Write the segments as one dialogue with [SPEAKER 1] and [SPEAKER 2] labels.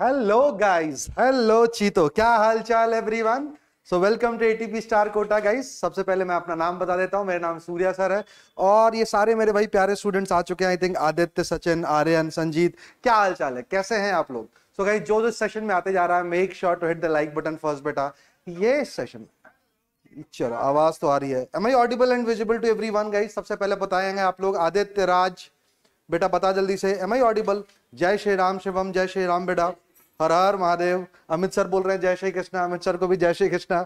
[SPEAKER 1] Hello guys hello चीतो क्या हाल चाल everyone so welcome to ATP star Kota guys सबसे पहले मैं अपना नाम बता देता हूँ मेरा नाम सूर्या सर है और ये सारे मेरे भाई प्यारे स्टूडेंट्स आ चुके हैं आई थिंक आदित्य सचिन आर्यन संजीत क्या हाल चाल है कैसे हैं आप लोग सो गाइस जो जो सेशन में आते जा रहा है make sure to hit the like button first बेटा ये सेशन चलो आवाज तो आ रही है am I audible and visible to everyone guys सबसे पहले बताएंगे आप लोग आदित्य राज बेटा बता जल्दी से एम आई ऑडिबल जय श्री राम शिवम जय श्री राम बेटा हर हर महादेव अमित सर बोल रहे हैं जय श्री कृष्णा अमित सर को भी जय Shri Krishna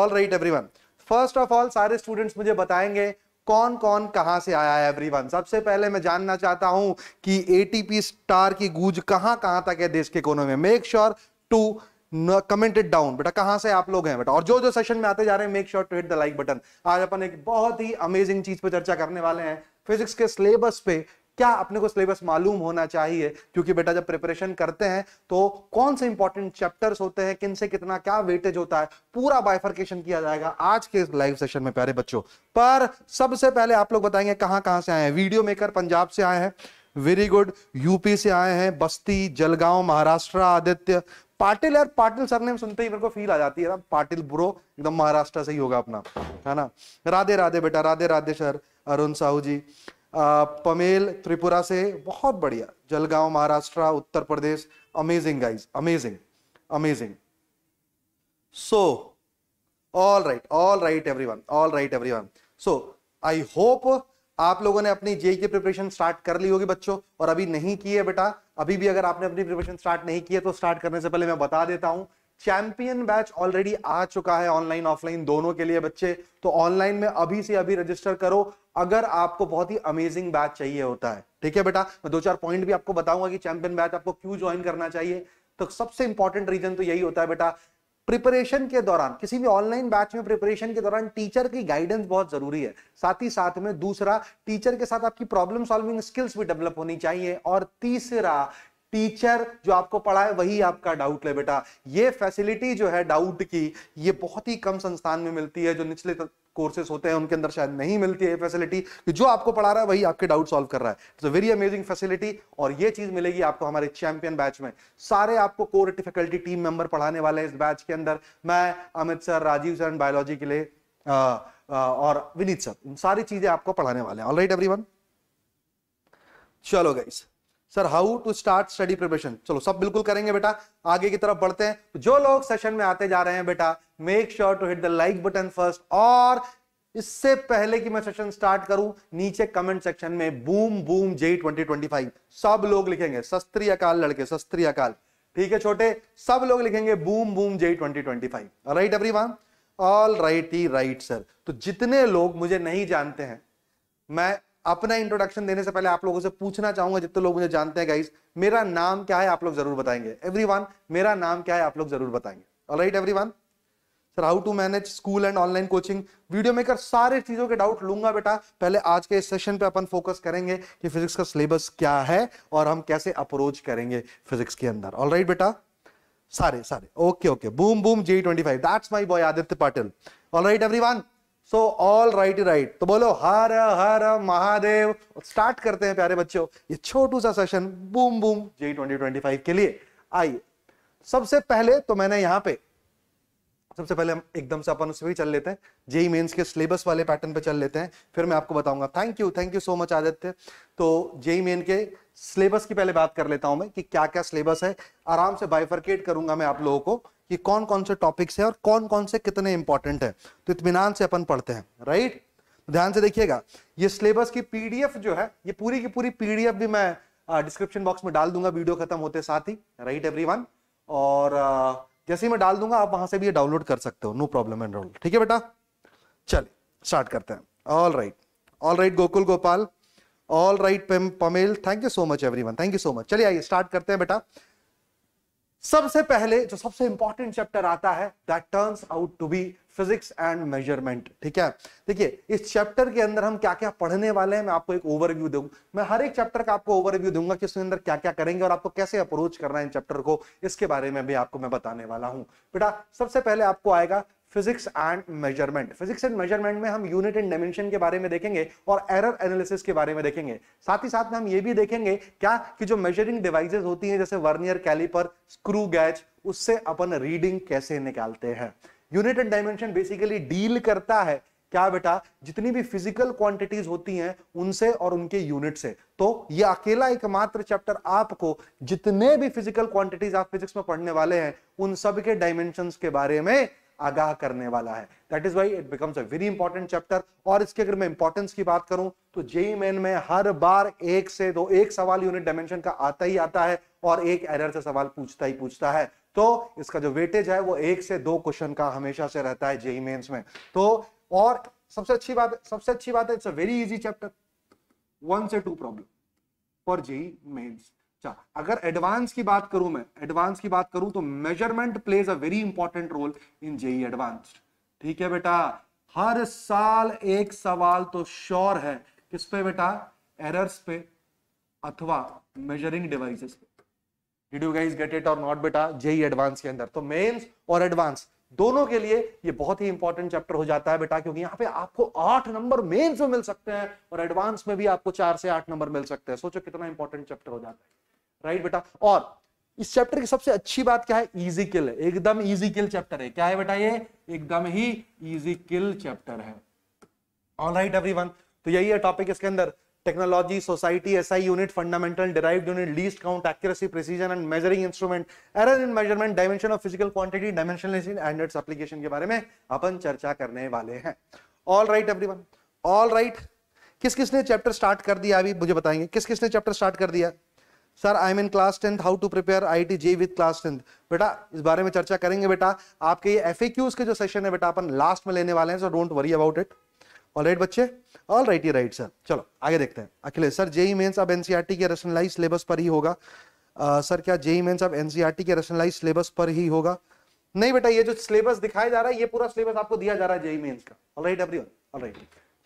[SPEAKER 1] all right everyone first of all सारे स्टूडेंट्स मुझे बताएंगे कौन कौन कहाँ से आया है एवरीवन सबसे पहले मैं जानना चाहता हूं कि पी स्टार की गूंज कहाँ कहाँ तक है देश के कोनों में make sure to comment it down बेटा कहाँ से आप लोग हैं बेटा और जो जो सेशन में आते जा रहे हैं make sure to hit the like button आज अपन एक बहुत ही अमेजिंग चीज पे चर्चा करने वाले हैं फिजिक्स के सिलेबस पे क्या अपने को सिलेबस मालूम होना चाहिए क्योंकि बेटा जब प्रिपरेशन करते हैं तो कौन से इंपॉर्टेंट चैप्टर्स होते हैं किन से कितना क्या वेटेज होता है पूरा बाइफर्केशन किया जाएगा आज के लाइव सेशन में प्यारे बच्चों पर सबसे पहले आप लोग बताएंगे कहां कहां से आए हैं वीडियो मेकर पंजाब से आए हैं वेरी गुड यूपी से आए हैं बस्ती जलगांव महाराष्ट्र आदित्य पाटिल यार पाटिल सर नेम सुनते ही मेरे को फील आ जाती है ना पाटिल ब्रो एकदम महाराष्ट्र से ही होगा अपना है ना राधे राधे बेटा राधे राधे सर अरुण साहू जी पमेल त्रिपुरा से बहुत बढ़िया Jalgaon Maharashtra Uttar Pradesh amazing guys amazing amazing so all right all right one all right one so I hope आप लोगों ने अपनी जेई की प्रिपरेशन स्टार्ट कर ली होगी बच्चों और अभी नहीं की है बेटा अभी भी अगर आपने अपनी प्रिपरेशन स्टार्ट नहीं की है तो स्टार्ट करने से पहले मैं बता देता हूं चैंपियन बैच ऑलरेडी आ चुका है ऑनलाइन ऑफलाइन दोनों के लिए बच्चे तो ऑनलाइन में अभी से अभी रजिस्टर करो अगर आपको बहुत ही अमेजिंग बैच चाहिए होता है ठीक है बेटा मैं दो चार पॉइंट भी आपको बताऊंगा कि चैंपियन बैच आपको क्यों ज्वाइन करना चाहिए तो सबसे इंपॉर्टेंट रीजन तो यही होता है बेटा प्रिपरेशन के दौरान किसी भी ऑनलाइन बैच में प्रिपरेशन के दौरान टीचर की गाइडेंस बहुत जरूरी है साथ ही साथ में दूसरा टीचर के साथ आपकी प्रॉब्लम सॉल्विंग स्किल्स भी डेवलप होनी चाहिए और तीसरा टीचर जो आपको पढ़ाए वही आपका डाउट ले बेटा ये फैसिलिटी जो है डाउट की ये बहुत ही कम संस्थान में मिलती है जो निचले कोर्सेस होते हैं उनके अंदर शायद नहीं मिलती है फैसिलिटी कि जो आपको पढ़ा रहा है वही आपके डाउट सॉल्व कर रहा है it's a very amazing facility और ये चीज मिलेगी आपको हमारे चैंपियन बैच में सारे आपको कोर फैकल्टी टीम मेंबर पढ़ाने वाले हैं इस बैच के अंदर मैं Amit sir Rajeev sir biology के लिए आ, आ, और विनीत सर इन सारी चीजें आपको पढ़ाने वाले हैं ऑल राइट एवरी चलो guys sir how to start study preparation चलो सब बिल्कुल करेंगे बेटा आगे की तरफ बढ़ते हैं तो जो लोग सेशन में आते जा रहे हैं बेटा make sure to hit the like button first और इससे पहले कि मैं सेशन स्टार्ट करूं नीचे कमेंट सेक्शन में boom boom J twenty twenty five सब लोग लिखेंगे शस्त्री अकाल लड़के शस्त्री अकाल ठीक है छोटे सब लोग लिखेंगे boom boom J twenty twenty five right every one all right ही राइट सर तो जितने लोग मुझे नहीं जानते हैं मैं अपना इंट्रोडक्शन देने से पहले आप लोगों से पूछना चाहूंगा जितने लोग मुझे जानते हैं गाइस मेरा नाम क्या है आप लोग जरूर बताएंगे एवरीवन मेरा नाम क्या है आप लोग जरूर बताएंगे all right everyone sir how to manage school and online coaching video maker सारे चीजों के डाउट लूंगा बेटा पहले आज के इस सेशन पे अपन फोकस करेंगे कि फिजिक्स का सिलेबस क्या है और हम कैसे अप्रोच करेंगे फिजिक्स के अंदर ऑल right, बेटा सारे सारे okay okay boom boom G twenty five that's my boy Aditya Patil all right every everyone so all right right तो बोलो हर हर महादेव स्टार्ट करते हैं प्यारे बच्चों ये छोटू सा session boom boom J twenty twenty five के लिए आइए सबसे पहले तो मैंने यहां पे सबसे पहले हम एकदम से अपन उस पर चल लेते हैं जेई मेन्स के सिलेबस वाले पैटर्न पे चल लेते हैं फिर मैं आपको बताऊंगा thank you thank you so much Aditya तो जेई मेन के सिलेबस की पहले बात कर लेता हूं मैं कि क्या क्या सिलेबस है आराम से बाइफर्केट करूंगा मैं आप लोगों को कि कौन कौन से टॉपिक्स है और कौन कौन से कितने इंपॉर्टेंट है तो इतमान से अपन पढ़ते हैं राइट तो ध्यान से देखिएगा ये सिलेबस की पीडीएफ जो है ये पूरी की पूरी पीडीएफ भी मैं डिस्क्रिप्शन बॉक्स में डाल दूंगा वीडियो खत्म होते साथ ही राइट एवरीवन और uh, जैसे ही मैं डाल दूंगा आप वहां से भी ये डाउनलोड कर सकते हो नो प्रॉब्लम एंड रोल ठीक है बेटा चलिए स्टार्ट करते हैं all right all right Gokul Gopal all right पमेल thank you so much one thank you so much चलिए आइए स्टार्ट करते हैं बेटा सबसे पहले जो सबसे इंपॉर्टेंट चैप्टर आता है that turns out to be physics and measurement ठीक है देखिए इस चैप्टर के अंदर हम क्या क्या पढ़ने वाले हैं मैं आपको एक ओवरव्यू दूँ मैं हर एक चैप्टर का आपको ओवरव्यू दूंगा कि उसके अंदर क्या क्या करेंगे और आपको कैसे अप्रोच करना है इन चैप्टर को इसके बारे में भी आपको मैं बताने वाला हूँ बेटा सबसे पहले आपको आएगा physics and measurement physics and measurement में हम यूनिट एंड डायमेंशन के बारे में देखेंगे और एरर एनालिसिस के बारे में देखेंगे साथ ही साथ में हम ये भी देखेंगे क्या कि जो मेजरिंग डिवाइसेस होती हैं जैसे वर्नियर कैलिपर स्क्रू गैच उससे अपन रीडिंग कैसे निकालते हैं unit and dimension basically deal करता है क्या बेटा जितनी भी फिजिकल क्वांटिटीज होती हैं उनसे और उनके यूनिट से तो ये अकेला एकमात्र चैप्टर आपको जितने भी फिजिकल क्वांटिटीज आप फिजिक्स में पढ़ने वाले हैं उन सब के डायमेंशंस के बारे में आगाह करने वाला है that is why it becomes a very important chapter और इसके अगर मैं इंपॉर्टेंस की बात करूं तो जेई मेन में हर बार एक से दो एक सवाल यूनिट डायमेंशन का आता ही आता है और एक एरर से सवाल पूछता ही पूछता है तो इसका जो वेटेज है वो एक से दो क्वेश्चन का हमेशा से रहता है जेई मेन्स में तो और सबसे अच्छी बात सबसे अच्छी बात है it's a very easy chapter one से two problem for JEE mains अच्छा, अगर एडवांस की बात करूं मैं एडवांस की बात करूं तो measurement plays a very important role in JEE advance ठीक है बेटा हर साल एक सवाल तो श्योर है किस पे बेटा एरर्स पे अथवा मेजरिंग डिवाइसेस पे did you guys get it or not बेटा जेई एडवांस e के अंदर तो मेंस और एडवांस दोनों के लिए ये बहुत ही इंपॉर्टेंट चैप्टर हो जाता है बेटा क्योंकि यहाँ पे आपको आठ नंबर मेन्स में मिल सकते हैं और एडवांस में भी आपको चार से आठ नंबर मिल सकते हैं सोचो कितना इंपॉर्टेंट चैप्टर हो जाता है राइट बेटा और इस चैप्टर की सबसे अच्छी बात क्या है इजी किल है एकदम इजी किल चैप्टर है क्या है बेटा ये एकदम ही इजी किल चैप्टर है ऑल राइट एवरी तो यही है टॉपिक इसके अंदर technology society S I unit fundamental derive unit least count accuracy precision and measuring instrument error in measurement dimension of physical quantity dimension and application के बारे में अपन चर्चा करने वाले हैं all right every one all right किस किसने चैप्टर स्टार्ट कर दिया अभी मुझे बताएंगे किस किसने चैप्टर स्टार्ट कर दिया sir I mean class tenth how to prepare I T J with class tenth बेटा इस बारे में चर्चा करेंगे बेटा आपके ये एफ के जो सेशन है बेटा अपन लास्ट में लेने वाले हैं so don't worry about it all right बच्चे ऑल राइट ये राइट सर चलो आगे देखते हैं अखिलेश सर जेई मेन्स अब एनसीआरटी e के रेशनलाइज सिलेबस पर ही होगा आ, uh, सर क्या जेई मेन्स e अब एनसीआरटी e के रेशनलाइज सिलेबस पर ही होगा नहीं बेटा ये जो सिलेबस दिखाया जा रहा है ये पूरा सिलेबस आपको दिया जा रहा है जेई मेन्स का all right every one all right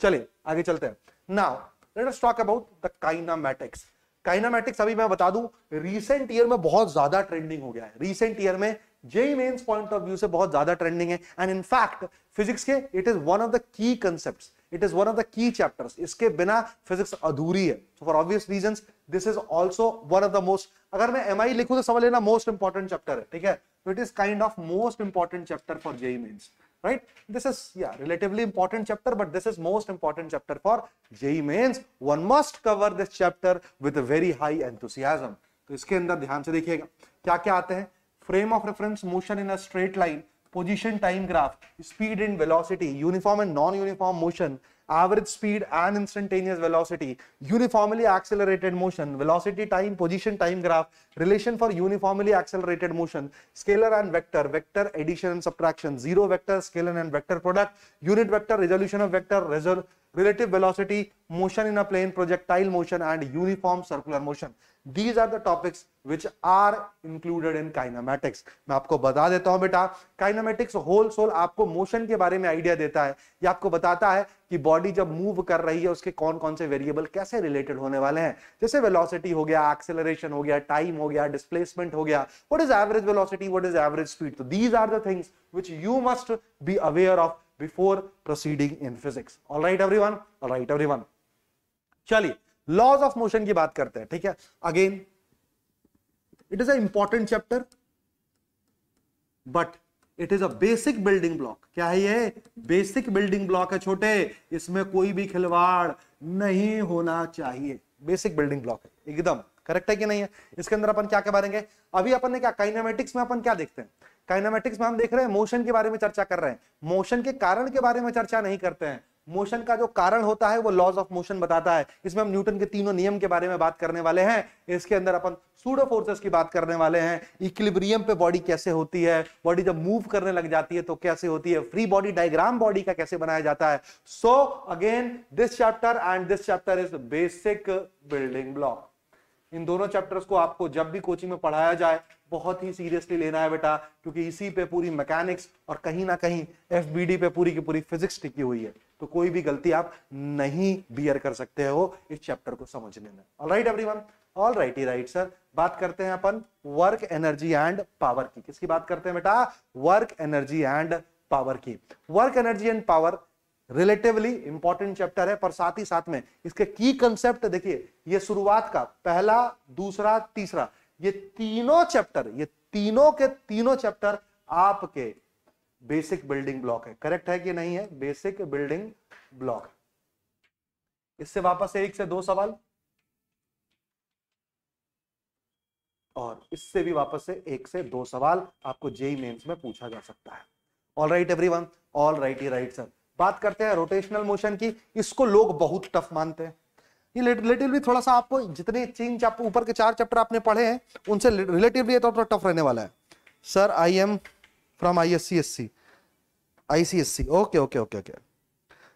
[SPEAKER 1] चलिए आगे चलते हैं now let us talk about the kinematics kinematics अभी मैं बता दूं रीसेंट ईयर में बहुत ज्यादा ट्रेंडिंग हो गया है रीसेंट ईयर में JEE mains point of view से बहुत ज्यादा ट्रेंडिंग है एंड इनफैक्ट फिजिक्स के it is one of the key concepts it is one of the key chapters इसके बिना फिजिक्स अधूरी है so for obvious reason this is also one of the most अगर मैं एम आई लिखू तो समझ लेना मोस्ट इंपॉर्टेंट चैप्टर है ठीक है तो it is kind of most important chapter for JEE mains right this is या relatively important chapter but this is most important chapter for je mains one must cover this chapter with very high enthusiasm तो इसके अंदर ध्यान से देखिएगा क्या क्या आते हैं frame of reference motion in a straight line position time graph, speed and velocity, uniform and non-uniform motion, average speed and instantaneous velocity, uniformly accelerated motion, velocity time, position time graph, relation for uniformly accelerated motion, scalar and vector, vector addition and subtraction, zero vector, scalar and vector product, unit vector, resolution of vector, resolution relative velocity, motion in a plane, projectile motion and uniform circular motion. These are the topics which are included in kinematics. मैं आपको बता देता हूं बेटा kinematics whole soul आपको motion के बारे में idea देता है या आपको बताता है कि बॉडी जब मूव कर रही है उसके कौन कौन से वेरिएबल कैसे रिलेटेड होने वाले हैं जैसे वेलोसिटी हो गया एक्सेलरेशन हो गया टाइम हो गया डिस्प्लेसमेंट हो गया what is average velocity what is average speed तो these are the things which you must be aware of before proceeding in physics. All right, everyone. All right, everyone. चलिए laws of motion की बात करते हैं ठीक है again it is a important chapter but it is a basic building block क्या है ये बेसिक बिल्डिंग ब्लॉक है छोटे इसमें कोई भी खिलवाड़ नहीं होना चाहिए बेसिक बिल्डिंग ब्लॉक है एकदम करेक्ट है कि नहीं है इसके अंदर अपन क्या क्या बारेंगे अभी अपन ने क्या काइनेमेटिक्स में अपन क्या देखते हैं काइनामेटिक्स में हम देख रहे हैं मोशन के बारे में चर्चा कर रहे हैं मोशन के कारण के बारे में चर्चा नहीं करते हैं मोशन का जो कारण होता है वो लॉज ऑफ मोशन बताता है इसमें हम न्यूटन के तीनों नियम के बारे में बात करने वाले हैं इसके अंदर अपन सूडो फोर्सेस की बात करने वाले हैं इक्विलिब्रियम पे बॉडी कैसे होती है बॉडी जब मूव करने लग जाती है तो कैसे होती है फ्री बॉडी डायग्राम बॉडी का कैसे बनाया जाता है so again this chapter and this chapter is basic building block in दोनों चैप्टर्स को आपको जब भी कोचिंग में पढ़ाया जाए बहुत ही सीरियसली लेना है बेटा क्योंकि इसी पे पूरी मैकेनिक्स और कहीं ना कहीं एफ पे पूरी की पूरी फिजिक्स टिकी हुई है तो कोई भी गलती आप नहीं बियर कर सकते हो इस चैप्टर को समझने में all right every one all right ही राइट सर बात करते हैं अपन वर्क एनर्जी एंड पावर की किसकी बात करते हैं बेटा वर्क एनर्जी एंड पावर की work energy and power relatively important chapter है पर साथ ही साथ में इसके की कंसेप्ट देखिए ये शुरुआत का पहला दूसरा तीसरा ये तीनों चैप्टर ये तीनों के तीनों चैप्टर आपके बेसिक बिल्डिंग ब्लॉक है करेक्ट है कि नहीं है बेसिक बिल्डिंग ब्लॉक इससे वापस एक से दो सवाल और इससे भी वापस से एक से दो सवाल आपको जेई मेंस e e में पूछा जा सकता है all right every one all right ही राइट सर बात करते हैं रोटेशनल मोशन की इसको लोग बहुत टफ मानते हैं ये रिलेटिवली थोड़ा सा आपको जितने तीन चैप्टर ऊपर के चार चैप्टर आपने पढ़े हैं उनसे रिलेटिवली ये थोड़ा टफ रहने वाला है sir I am from I S C S C I C S C okay okay okay okay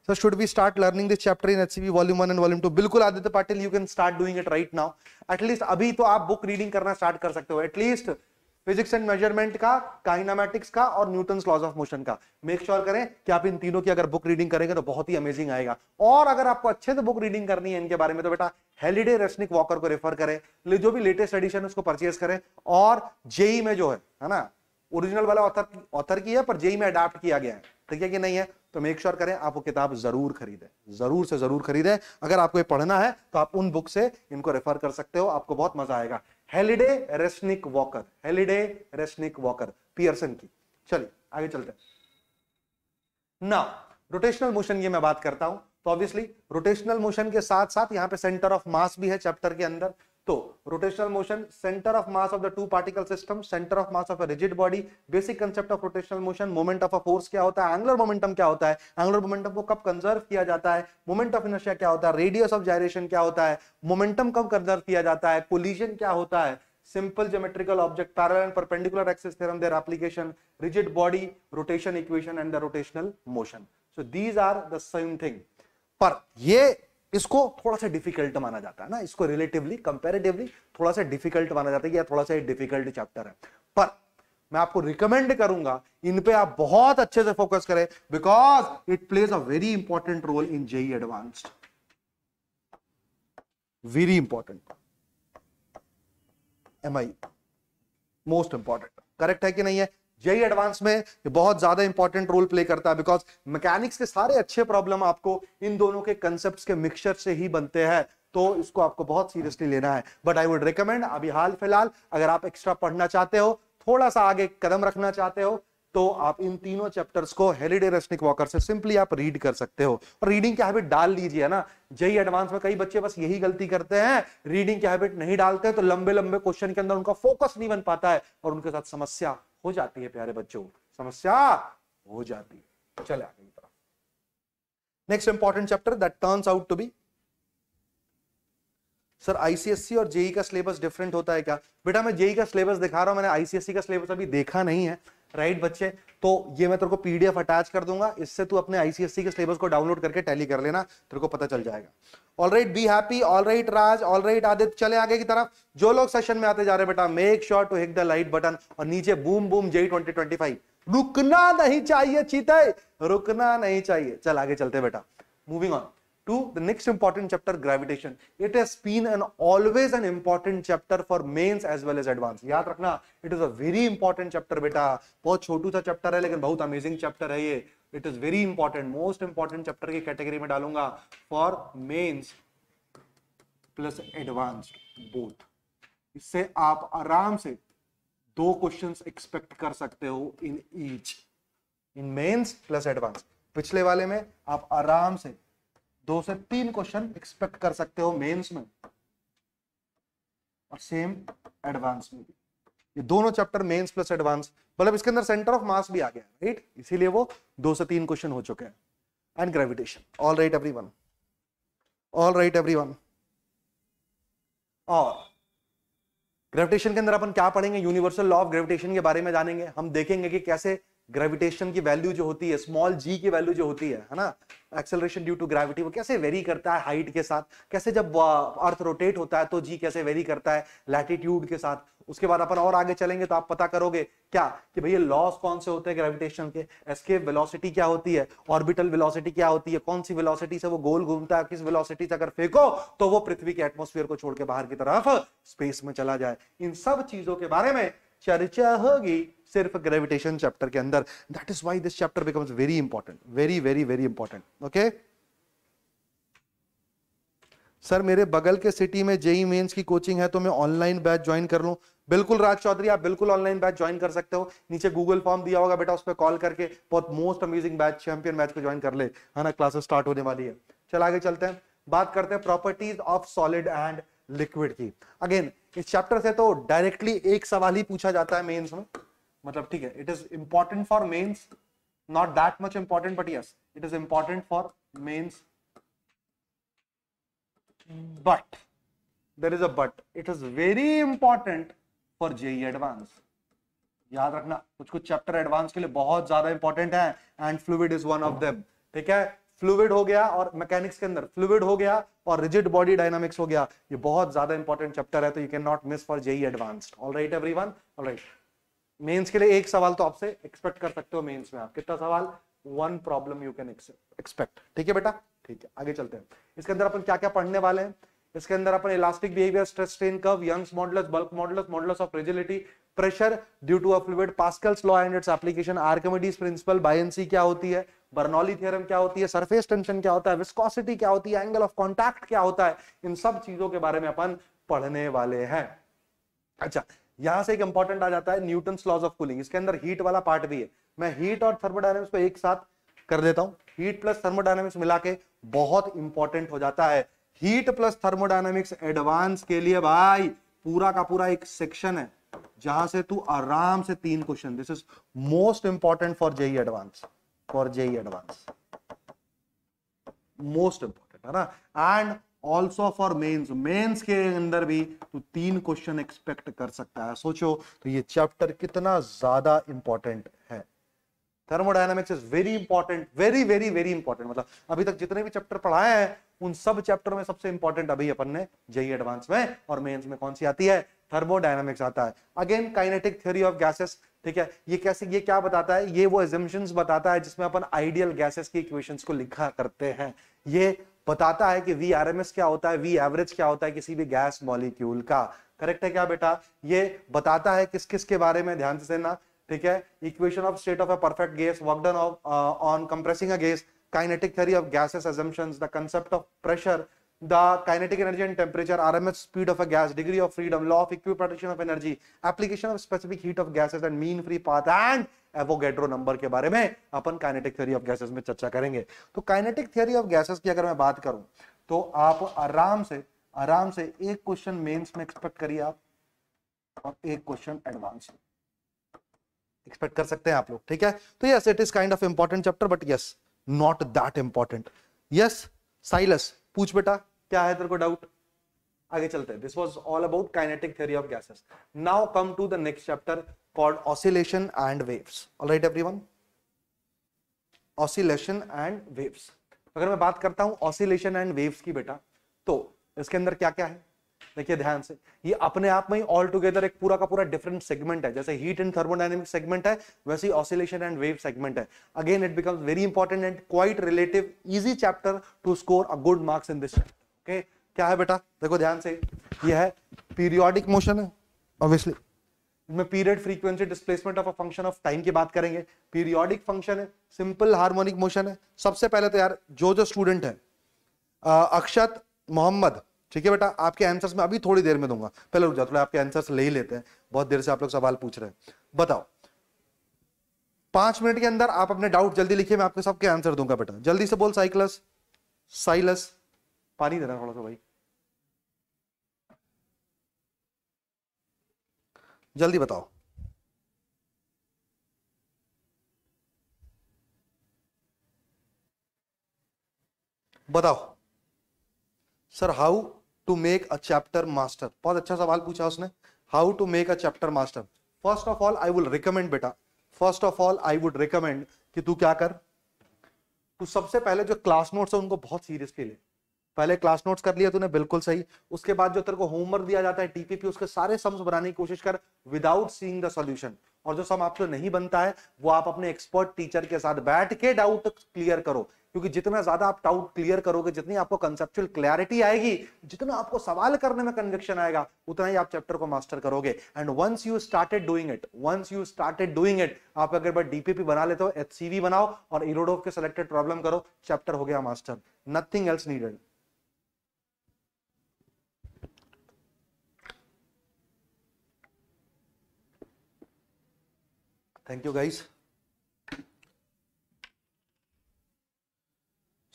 [SPEAKER 1] sir should be start learning this chapter in B volume one and volume two बिल्कुल Aditya Patil you can start doing it right now at least अभी तो आप book reading करना start कर सकते हो at least physics and measurement का kinematics का और न्यूटन लॉज ऑफ मोशन का मेक श्योर sure करें कि आप इन तीनों की अगर बुक रीडिंग करेंगे तो बहुत ही अमेजिंग आएगा और अगर आपको अच्छे से बुक रीडिंग करनी है इनके बारे में तो बेटा हेलीडे रेस्निक वॉकर को रेफर करें जो भी लेटेस्ट एडिशन है उसको परचेज करें और जेई में जो है है ना ओरिजिनल वाला ऑथर ऑथर की है पर जेई में अडाप्ट किया गया है ठीक है कि नहीं है तो मेक श्योर sure करें आप वो किताब जरूर खरीदें जरूर से जरूर खरीदें अगर आपको ये पढ़ना है तो आप उन बुक से इनको रेफर कर सकते हो आपको बहुत मजा आएगा Halliday Resnick Walker Halliday Resnick Walker Pearson की चलिए आगे चलते हैं ना रोटेशनल मोशन की मैं बात करता हूं तो ऑब्वियसली रोटेशनल मोशन के साथ साथ यहां पे सेंटर ऑफ मास भी है चैप्टर के अंदर तो rotational motion centre of mass of the two particle system centre of mass of a rigid body basic concept of rotational motion moment of a force क्या होता है एंगुलर मोमेंटम क्या होता है एंगुलर मोमेंटम को कब कंजर्व किया जाता है मोमेंट ऑफ इनर्शिया क्या होता है रेडियस ऑफ जायरेशन क्या होता है मोमेंटम कब कंजर्व किया जाता है कोलिजन क्या होता है simple geometrical object parallel and perpendicular axis theorem their application rigid body rotation equation and the rotational motion so these are the same thing पर ये इसको थोड़ा सा डिफिकल्ट माना जाता है ना इसको रिलेटिवली कंपेरेटिवली थोड़ा सा डिफिकल्ट माना जाता है या थोड़ा सा डिफिकल्ट चैप्टर है पर मैं आपको रिकमेंड करूंगा इन पे आप बहुत अच्छे से फोकस करें because it plays a very important role in JEE advanced very important am I most important correct है कि नहीं है जेई एडवांस में ये बहुत ज्यादा इंपॉर्टेंट रोल प्ले करता है बिकॉज मैकेनिक्स के सारे अच्छे प्रॉब्लम आपको इन दोनों के कंसेप्ट के मिक्सचर से ही बनते हैं तो इसको आपको बहुत सीरियसली लेना है बट आई वुड रिकमेंड अभी हाल फिलहाल अगर आप एक्स्ट्रा पढ़ना चाहते हो थोड़ा सा आगे कदम रखना चाहते हो तो आप इन तीनों चैप्टर्स को हेलीडे रेस्निक वॉकर से सिंपली आप रीड कर सकते हो और रीडिंग की हैबिट डाल लीजिए ना जेई एडवांस में कई बच्चे बस यही गलती करते हैं रीडिंग की हैबिट नहीं डालते तो लंबे लंबे क्वेश्चन के अंदर उनका फोकस नहीं बन पाता है और उनके साथ समस्या हो जाती है प्यारे बच्चों समस्या हो जाती है चले आगे की तरफ next important chapter that turns out to be sir ICSC और जेई e का सिलेबस डिफरेंट होता है क्या बेटा मैं जेई e का सिलेबस दिखा रहा हूं मैंने आईसीएससी का सिलेबस अभी देखा नहीं है राइट बच्चे तो ये मैं तेरे को पीडीएफ अटैच कर दूंगा इससे तू अपने आईसीएससी के सिलेबस को डाउनलोड करके टैली कर लेना तेरे को पता चल जाएगा all right be happy all right Raj all right Aditya चले आगे की तरफ जो लोग सेशन में आते जा रहे बेटा make sure to hit the light button और नीचे boom boom J twenty twenty five रुकना नहीं चाहिए चीते रुकना नहीं चाहिए चल आगे चलते बेटा moving on to the next important chapter, gravitation. It has been an always an important chapter for mains as well as advanced. yaad rakhna it is a very important chapter beta bahut छोटू sa chapter hai lekin bahut amazing chapter hai ye It is very important, most important chapter ki category mein dalunga for mains plus advanced both. isse aap aaram se दो questions expect कर सकते हो in each in Mains plus Advance पिछले वाले में आप आराम से दो से तीन क्वेश्चन एक्सपेक्ट कर सकते हो मेंस में और सेम एडवांस में भी ये दोनों चैप्टर मेंस प्लस एडवांस मतलब इसके अंदर सेंटर ऑफ मास भी आ गया राइट इसीलिए वो दो से तीन क्वेश्चन हो चुके हैं and gravitation all right every one all right every everyone और ग्रेविटेशन के अंदर अपन क्या पढ़ेंगे यूनिवर्सल लॉ ऑफ ग्रेविटेशन के बारे में जानेंगे हम देखेंगे कि कैसे ग्रेविटेशन की वैल्यू जो होती है स्मॉल जी की वैल्यू जो होती है है ना एक्सेलरेशन ड्यू टू ग्रेविटी वो कैसे वेरी करता है हाइट के साथ कैसे जब अर्थ रोटेट होता है तो जी कैसे वेरी करता है लैटिट्यूड के साथ उसके बाद अपन और आगे चलेंगे तो आप पता करोगे क्या कि भैया लॉस कौन से होते हैं ग्रेविटेशन के एस्केप वेलोसिटी क्या होती है ऑर्बिटल वेलोसिटी क्या होती है कौन सी वेलोसिटी से वो गोल घूमता है किस वेलोसिटी से अगर फेंको तो वो पृथ्वी के एटमोस्फेयर को छोड़ के बाहर की तरफ स्पेस में चला जाए इन सब चीजों के बारे में चर्चा होगी सिर्फ ग्रेविटेशन चैप्टर के अंदर that is why this chapter becomes very important very very very important okay sir मेरे बगल के सिटी में जेई मेंस e की कोचिंग है तो मैं ऑनलाइन बैच ज्वाइन कर लूँ बिल्कुल राज चौधरी आप बिल्कुल ऑनलाइन बैच ज्वाइन कर सकते हो नीचे गूगल फॉर्म दिया होगा बेटा उस पर कॉल करके बहुत most amazing batch champion match को ज्वाइन कर ले है हाँ ना क्लासेस स्टार्ट होने वाली है चल आगे चलते हैं बात करते हैं properties of solid and liquid की अगेन इस चैप्टर से तो डायरेक्टली एक सवाल ही पूछा जाता है मेन्स में मतलब ठीक है it is important for Mains not that much important but yes it is important for Mains but there is a but it is very important for JEE Advance याद रखना कुछ कुछ चैप्टर एडवांस के लिए बहुत ज्यादा इंपॉर्टेंट है and fluid is one of them ठीक है फ्लूड हो गया और मैकेनिक्स के अंदर फ्लूड हो गया और रिजिड बॉडी डायनामिक्स हो गया ये बहुत ज्यादा इंपॉर्टेंट चैप्टर है तो you can not miss for JEE Advanced all right every one all right Mains के लिए एक सवाल तो आपसे एक्सपेक्ट कर सकते हो मेंस में आप कितना सवाल one problem you can expect ठीक है बेटा ठीक है आगे चलते हैं इसके अंदर अपन क्या क्या पढ़ने वाले हैं इसके अंदर अपन elastic behaviour stress strain curve Young's modulus bulk modulus modulus of rigidity pressure due to a fluid Pascal's law and its application Archimedes principle buoyancy क्या होती है बर्नौली थ्योरम क्या होती है सरफेस टेंशन क्या होता है विस्कोसिटी क्या होती है एंगल ऑफ कॉन्टैक्ट क्या होता है इन सब चीजों के बारे में अपन पढ़ने वाले हैं अच्छा यहां से एक इंपॉर्टेंट आ जाता है न्यूटन लॉज ऑफ कूलिंग इसके अंदर हीट वाला पार्ट भी है मैं हीट और थर्मोडाइनमिक्स को एक साथ कर देता हूं हीट प्लस थर्मोडाइनमिक्स मिला के बहुत इंपॉर्टेंट हो जाता है हीट प्लस थर्मोडाइनमिक्स एडवांस के लिए भाई पूरा का पूरा एक सेक्शन है जहां से तू आराम से तीन question this is most important for JEE Advance for JEE Advance most important है ना and also for Mains Mains के अंदर भी तू तीन क्वेश्चन एक्सपेक्ट कर सकता है सोचो तो ये चैप्टर कितना ज्यादा इंपॉर्टेंट है thermodynamics is very important very very very important मतलब अभी तक जितने भी चैप्टर पढ़ाए हैं उन सब चैप्टर में सबसे इंपॉर्टेंट अभी अपन ने जई एडवांस e में और मेन्स में कौन सी आती है थर्मोडाइनमिक्स आता है again kinetic theory of gases ठीक है ये कैसे ये क्या बताता है ये वो एजम्पन्स बताता है जिसमें अपन आइडियल गैसेस की इक्वेशंस को लिखा करते हैं ये बताता है कि वी आर एम एस क्या होता है वी एवरेज क्या होता है किसी भी गैस मॉलिक्यूल का करेक्ट है क्या बेटा ये बताता है किस किस के बारे में ध्यान से देना ठीक है equation of state of a perfect gas work done on compressing a gas kinetic theory of gases assumptions the concept of pressure the kinetic energy and temperature, RMS speed of a gas, degree of freedom, law of equipartition of energy, application of specific heat of gases and mean free path and Avogadro number के बारे में अपन kinetic theory of gases में चर्चा करेंगे तो kinetic theory of gases की अगर मैं बात करूं तो आप आराम से आराम से एक क्वेश्चन मेंस में एक्सपेक्ट करिए आप और एक क्वेश्चन एडवांस एक्सपेक्ट कर सकते हैं आप लोग ठीक है तो yes it is kind of important chapter but yes not that important yes साइलस पूछ बेटा क्या है तेरे को डाउट आगे चलते हैं this was all about kinetic theory of gases now come to the next chapter called oscillation and waves all right everyone oscillation and waves अगर मैं बात करता हूं ऑसिलेशन एंड वेव्स की बेटा तो इसके अंदर क्या क्या है देखिए ध्यान से ये अपने आप में ही ऑल टुगेदर एक पूरा का पूरा डिफरेंट सेगमेंट है जैसे हीट एंड थर्मोडाइनमिक सेगमेंट है वैसे ही ऑसिलेशन एंड वेव सेगमेंट है again it becomes very important and quite relative easy chapter to score a good marks in this okay क्या है बेटा देखो ध्यान से ये है पीरियोडिक मोशन है ऑब्वियसली इसमें period frequency displacement of a function of time की बात करेंगे पीरियोडिक फंक्शन है सिंपल हार्मोनिक मोशन है सबसे पहले तो यार जो जो स्टूडेंट है अक्षत मोहम्मद ठीक है बेटा आपके आंसर्स में अभी थोड़ी देर में दूंगा पहले रुक जाओ थोड़ा आपके आंसर्स ले ही लेते हैं बहुत देर से आप लोग सवाल पूछ रहे हैं बताओ पांच मिनट के अंदर आप अपने डाउट जल्दी लिखिए मैं आपके सबके आंसर दूंगा बेटा जल्दी से बोल साइक्लस साइलस पानी देना थोड़ा सा भाई जल्दी बताओ बताओ sir how to make a chapter master बहुत अच्छा सवाल पूछा उसने how to make a chapter master first of all I would recommend बेटा first of all I would recommend कि तू क्या कर तू सबसे पहले जो क्लास नोट्स है उनको बहुत सीरियसली ले पहले क्लास नोट्स कर लिया तूने बिल्कुल सही उसके बाद जो तेरे को होमवर्क दिया जाता है टीपीपी उसके सारे सम्स बनाने की कोशिश कर विदाउट सीइंग द सॉल्यूशन और जो सम आपसे नहीं बनता है वो आप अपने एक्सपर्ट टीचर के साथ बैठ के डाउट क्लियर करो क्योंकि जितना ज्यादा आप डाउट क्लियर करोगे जितनी आपको कंसेप्चुअल क्लैरिटी आएगी जितना आपको सवाल करने में कन्विक्शन आएगा उतना ही आप चैप्टर को मास्टर करोगे and once you started doing it once you started doing it आप अगर बार डीपीपी बना लेते हो एच बनाओ और इरोडोव के सिलेक्टेड प्रॉब्लम करो चैप्टर हो गया master nothing else needed thank you guys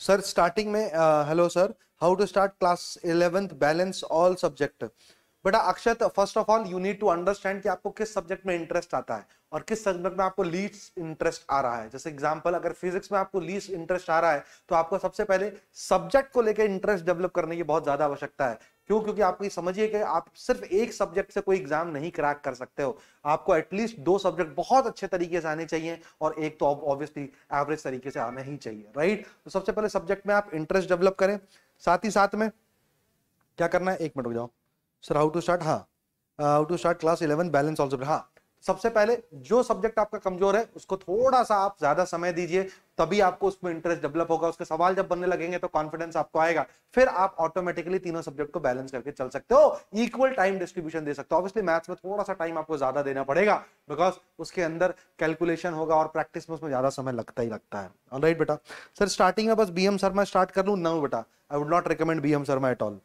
[SPEAKER 1] sir starting में hello sir how to start class eleventh balance all subject बेटा Akshat first of all you need to understand कि आपको किस सब्जेक्ट में इंटरेस्ट आता है और किस सब्जेक्ट में आपको लीस्ट इंटरेस्ट आ रहा है जैसे एग्जांपल अगर फिजिक्स में आपको लीस्ट इंटरेस्ट आ रहा है तो आपको सबसे पहले सब्जेक्ट को लेकर इंटरेस्ट डेवलप करने की बहुत ज्यादा आवश्यकता है क्यों क्योंकि आपको ये समझिए कि आप सिर्फ एक सब्जेक्ट से कोई एग्जाम नहीं क्रैक कर सकते हो आपको एटलीस्ट दो सब्जेक्ट बहुत अच्छे तरीके से आने चाहिए और एक तो ऑब्वियसली एवरेज तरीके से आना ही चाहिए राइट तो सबसे पहले सब्जेक्ट में आप इंटरेस्ट डेवलप करें साथ ही साथ में क्या करना है एक मिनट हो जाओ सर हाउ टू स्टार्ट हाँ how to start class eleven balance also हाँ सबसे पहले जो सब्जेक्ट आपका कमजोर है उसको थोड़ा सा आप ज्यादा समय दीजिए तभी आपको उसमें इंटरेस्ट डेवलप होगा उसके सवाल जब बनने लगेंगे तो कॉन्फिडेंस आपको आएगा फिर आप ऑटोमेटिकली तीनों सब्जेक्ट को बैलेंस करके चल सकते हो इक्वल टाइम डिस्ट्रीब्यूशन दे सकते हो ऑब्वियसली मैथ्स में थोड़ा सा टाइम आपको ज्यादा देना पड़ेगा बिकॉज उसके अंदर कैलकुलेशन होगा और प्रैक्टिस में उसमें ज्यादा समय लगता ही लगता है राइट बेटा सर स्टार्टिंग में बस बी एम शर्मा स्टार्ट कर लू ना बेटा I would not recommend B M Sharma at all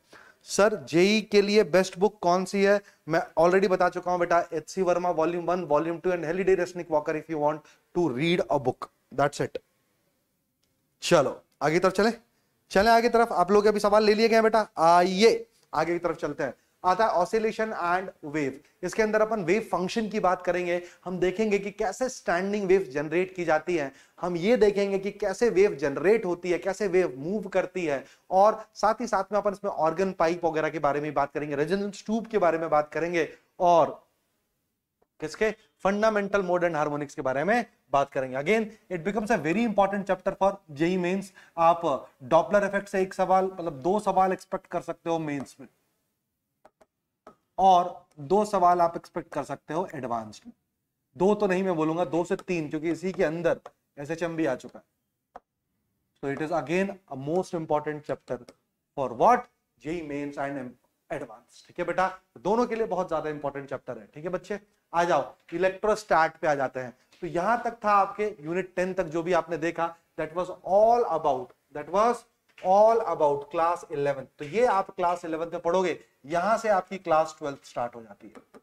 [SPEAKER 1] sir JEE के लिए बेस्ट बुक कौन सी है मैं ऑलरेडी बता चुका हूं बेटा H C Verma volume one volume two and Halliday Resnick Walker if you want to read a book that's it चलो आगे तरफ चले चले आगे तरफ आप लोग अभी सवाल ले लिए गए बेटा आइए आगे की तरफ चलते हैं आता है ऑसिलेशन एंड वेव इसके अंदर अपन वेव फंक्शन की बात करेंगे हम देखेंगे कि कैसे स्टैंडिंग वेव जनरेट की जाती है हम ये देखेंगे कि कैसे वेव जनरेट होती है कैसे वेव मूव करती है और साथ ही साथ में अपन इसमें ऑर्गन पाइप वगैरह के बारे में बात करेंगे रेजिडेंस ट्यूब के बारे में बात करेंगे और किसके फंडामेंटल मॉडर्न हार्मोनिक्स के बारे में बात करेंगे again it becomes a very important chapter for JEE Mains आप डॉपलर इफेक्ट से एक सवाल मतलब दो सवाल एक्सपेक्ट कर सकते हो मेंस में और दो सवाल आप एक्सपेक्ट कर सकते हो एडवांस में दो तो नहीं मैं बोलूंगा दो से तीन क्योंकि इसी के अंदर एस एच एम भी आ चुका है so it is again a most important chapter for what JEE mains and Advance ठीक है बेटा दोनों के लिए बहुत ज्यादा इंपॉर्टेंट चैप्टर है ठीक है बच्चे आ जाओ इलेक्ट्रोस्टैट पे आ जाते हैं तो यहां तक था आपके यूनिट टेन तक जो भी आपने देखा that was all about that was all about class eleventh तो ये आप क्लास इलेवेंथ में पढ़ोगे यहां से आपकी क्लास ट्वेल्थ स्टार्ट हो जाती है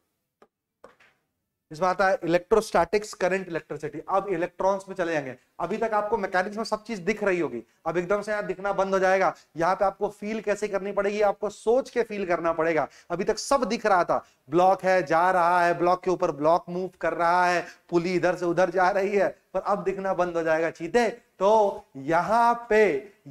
[SPEAKER 1] इसमें आता है इलेक्ट्रोस्टैटिक्स करंट इलेक्ट्रिसिटी अब इलेक्ट्रॉन्स में चले जाएंगे अभी तक आपको मैकेनिक्स में सब चीज दिख रही होगी अब एकदम से यहाँ दिखना बंद हो जाएगा यहाँ पे आपको फील कैसे करनी पड़ेगी आपको सोच के फील करना पड़ेगा अभी तक सब दिख रहा था ब्लॉक है जा रहा है ब्लॉक के ऊपर ब्लॉक मूव कर रहा है पुली इधर से उधर जा रही है पर अब दिखना बंद हो जाएगा चीते तो यहाँ पे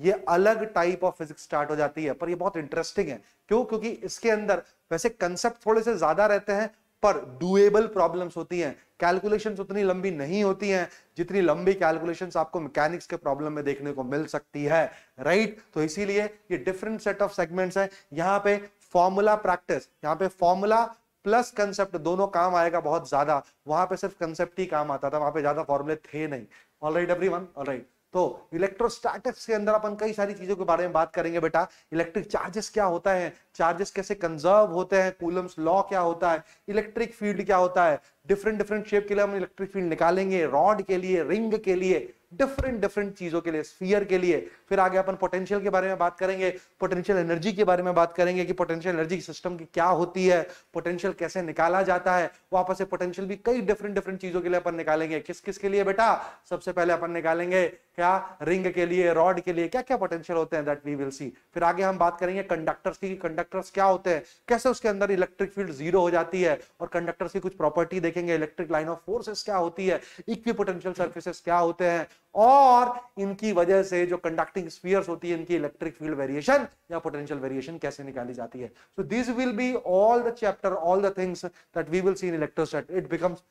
[SPEAKER 1] ये अलग टाइप ऑफ फिजिक्स स्टार्ट हो जाती है पर ये बहुत इंटरेस्टिंग है क्यों क्योंकि इसके अंदर वैसे कंसेप्ट थोड़े से ज्यादा रहते हैं पर डुएबल प्रॉब्लम्स होती हैं कैलकुलेशन उतनी लंबी नहीं होती हैं जितनी लंबी कैलकुलेशन आपको मैकेनिक्स के प्रॉब्लम में देखने को मिल सकती है राइट right? तो इसीलिए ये डिफरेंट सेट ऑफ सेगमेंट्स है यहाँ पे फॉर्मूला प्रैक्टिस यहाँ पे फॉर्मूला प्लस कंसेप्ट दोनों काम आएगा बहुत ज्यादा वहां पे सिर्फ कंसेप्ट ही काम आता था वहां पे ज्यादा फॉर्मूले थे नहीं all right every one all right तो इलेक्ट्रोस्टैटिक्स के अंदर अपन कई सारी चीजों के बारे में बात करेंगे बेटा इलेक्ट्रिक चार्जेस क्या होता है चार्जेस कैसे कंजर्व होते हैं कूलम्स लॉ क्या होता है इलेक्ट्रिक फील्ड क्या होता है डिफरेंट डिफरेंट शेप के लिए हम इलेक्ट्रिक फील्ड निकालेंगे रॉड के लिए रिंग के लिए डिफरेंट डिफरेंट चीजों के लिए स्फीयर के लिए फिर आगे अपन पोटेंशियल के बारे में बात करेंगे पोटेंशियल एनर्जी के बारे में बात करेंगे कि पोटेंशियल एनर्जी सिस्टम की क्या होती है पोटेंशियल कैसे निकाला जाता है वापस से पोटेंशियल भी कई डिफरेंट डिफरेंट चीजों के लिए अपन निकालेंगे किस किस के लिए बेटा सबसे पहले अपन निकालेंगे क्या रिंग के लिए रॉड के लिए क्या क्या पोटेंशियल होते हैं दैट वी विल सी फिर आगे हम बात करेंगे कंडक्टर्स की कंडक्टर्स क्या होते हैं कैसे उसके अंदर इलेक्ट्रिक फील्ड जीरो हो जाती है और कंडक्टर्स की कुछ प्रॉपर्टी देखेंगे इलेक्ट्रिक लाइन ऑफ फोर्सेस क्या होती है इक्वी पोटेंशियल सर्फेसेस क्या होते हैं और इनकी वजह से जो कंडक्टिंग स्पीयर्स होती है इनकी इलेक्ट्रिक फील्ड वेरिएशन या पोटेंशियल वेरिएशन कैसे निकाली जाती है so this will be all the chapter all the things that we will see in electrostat it becomes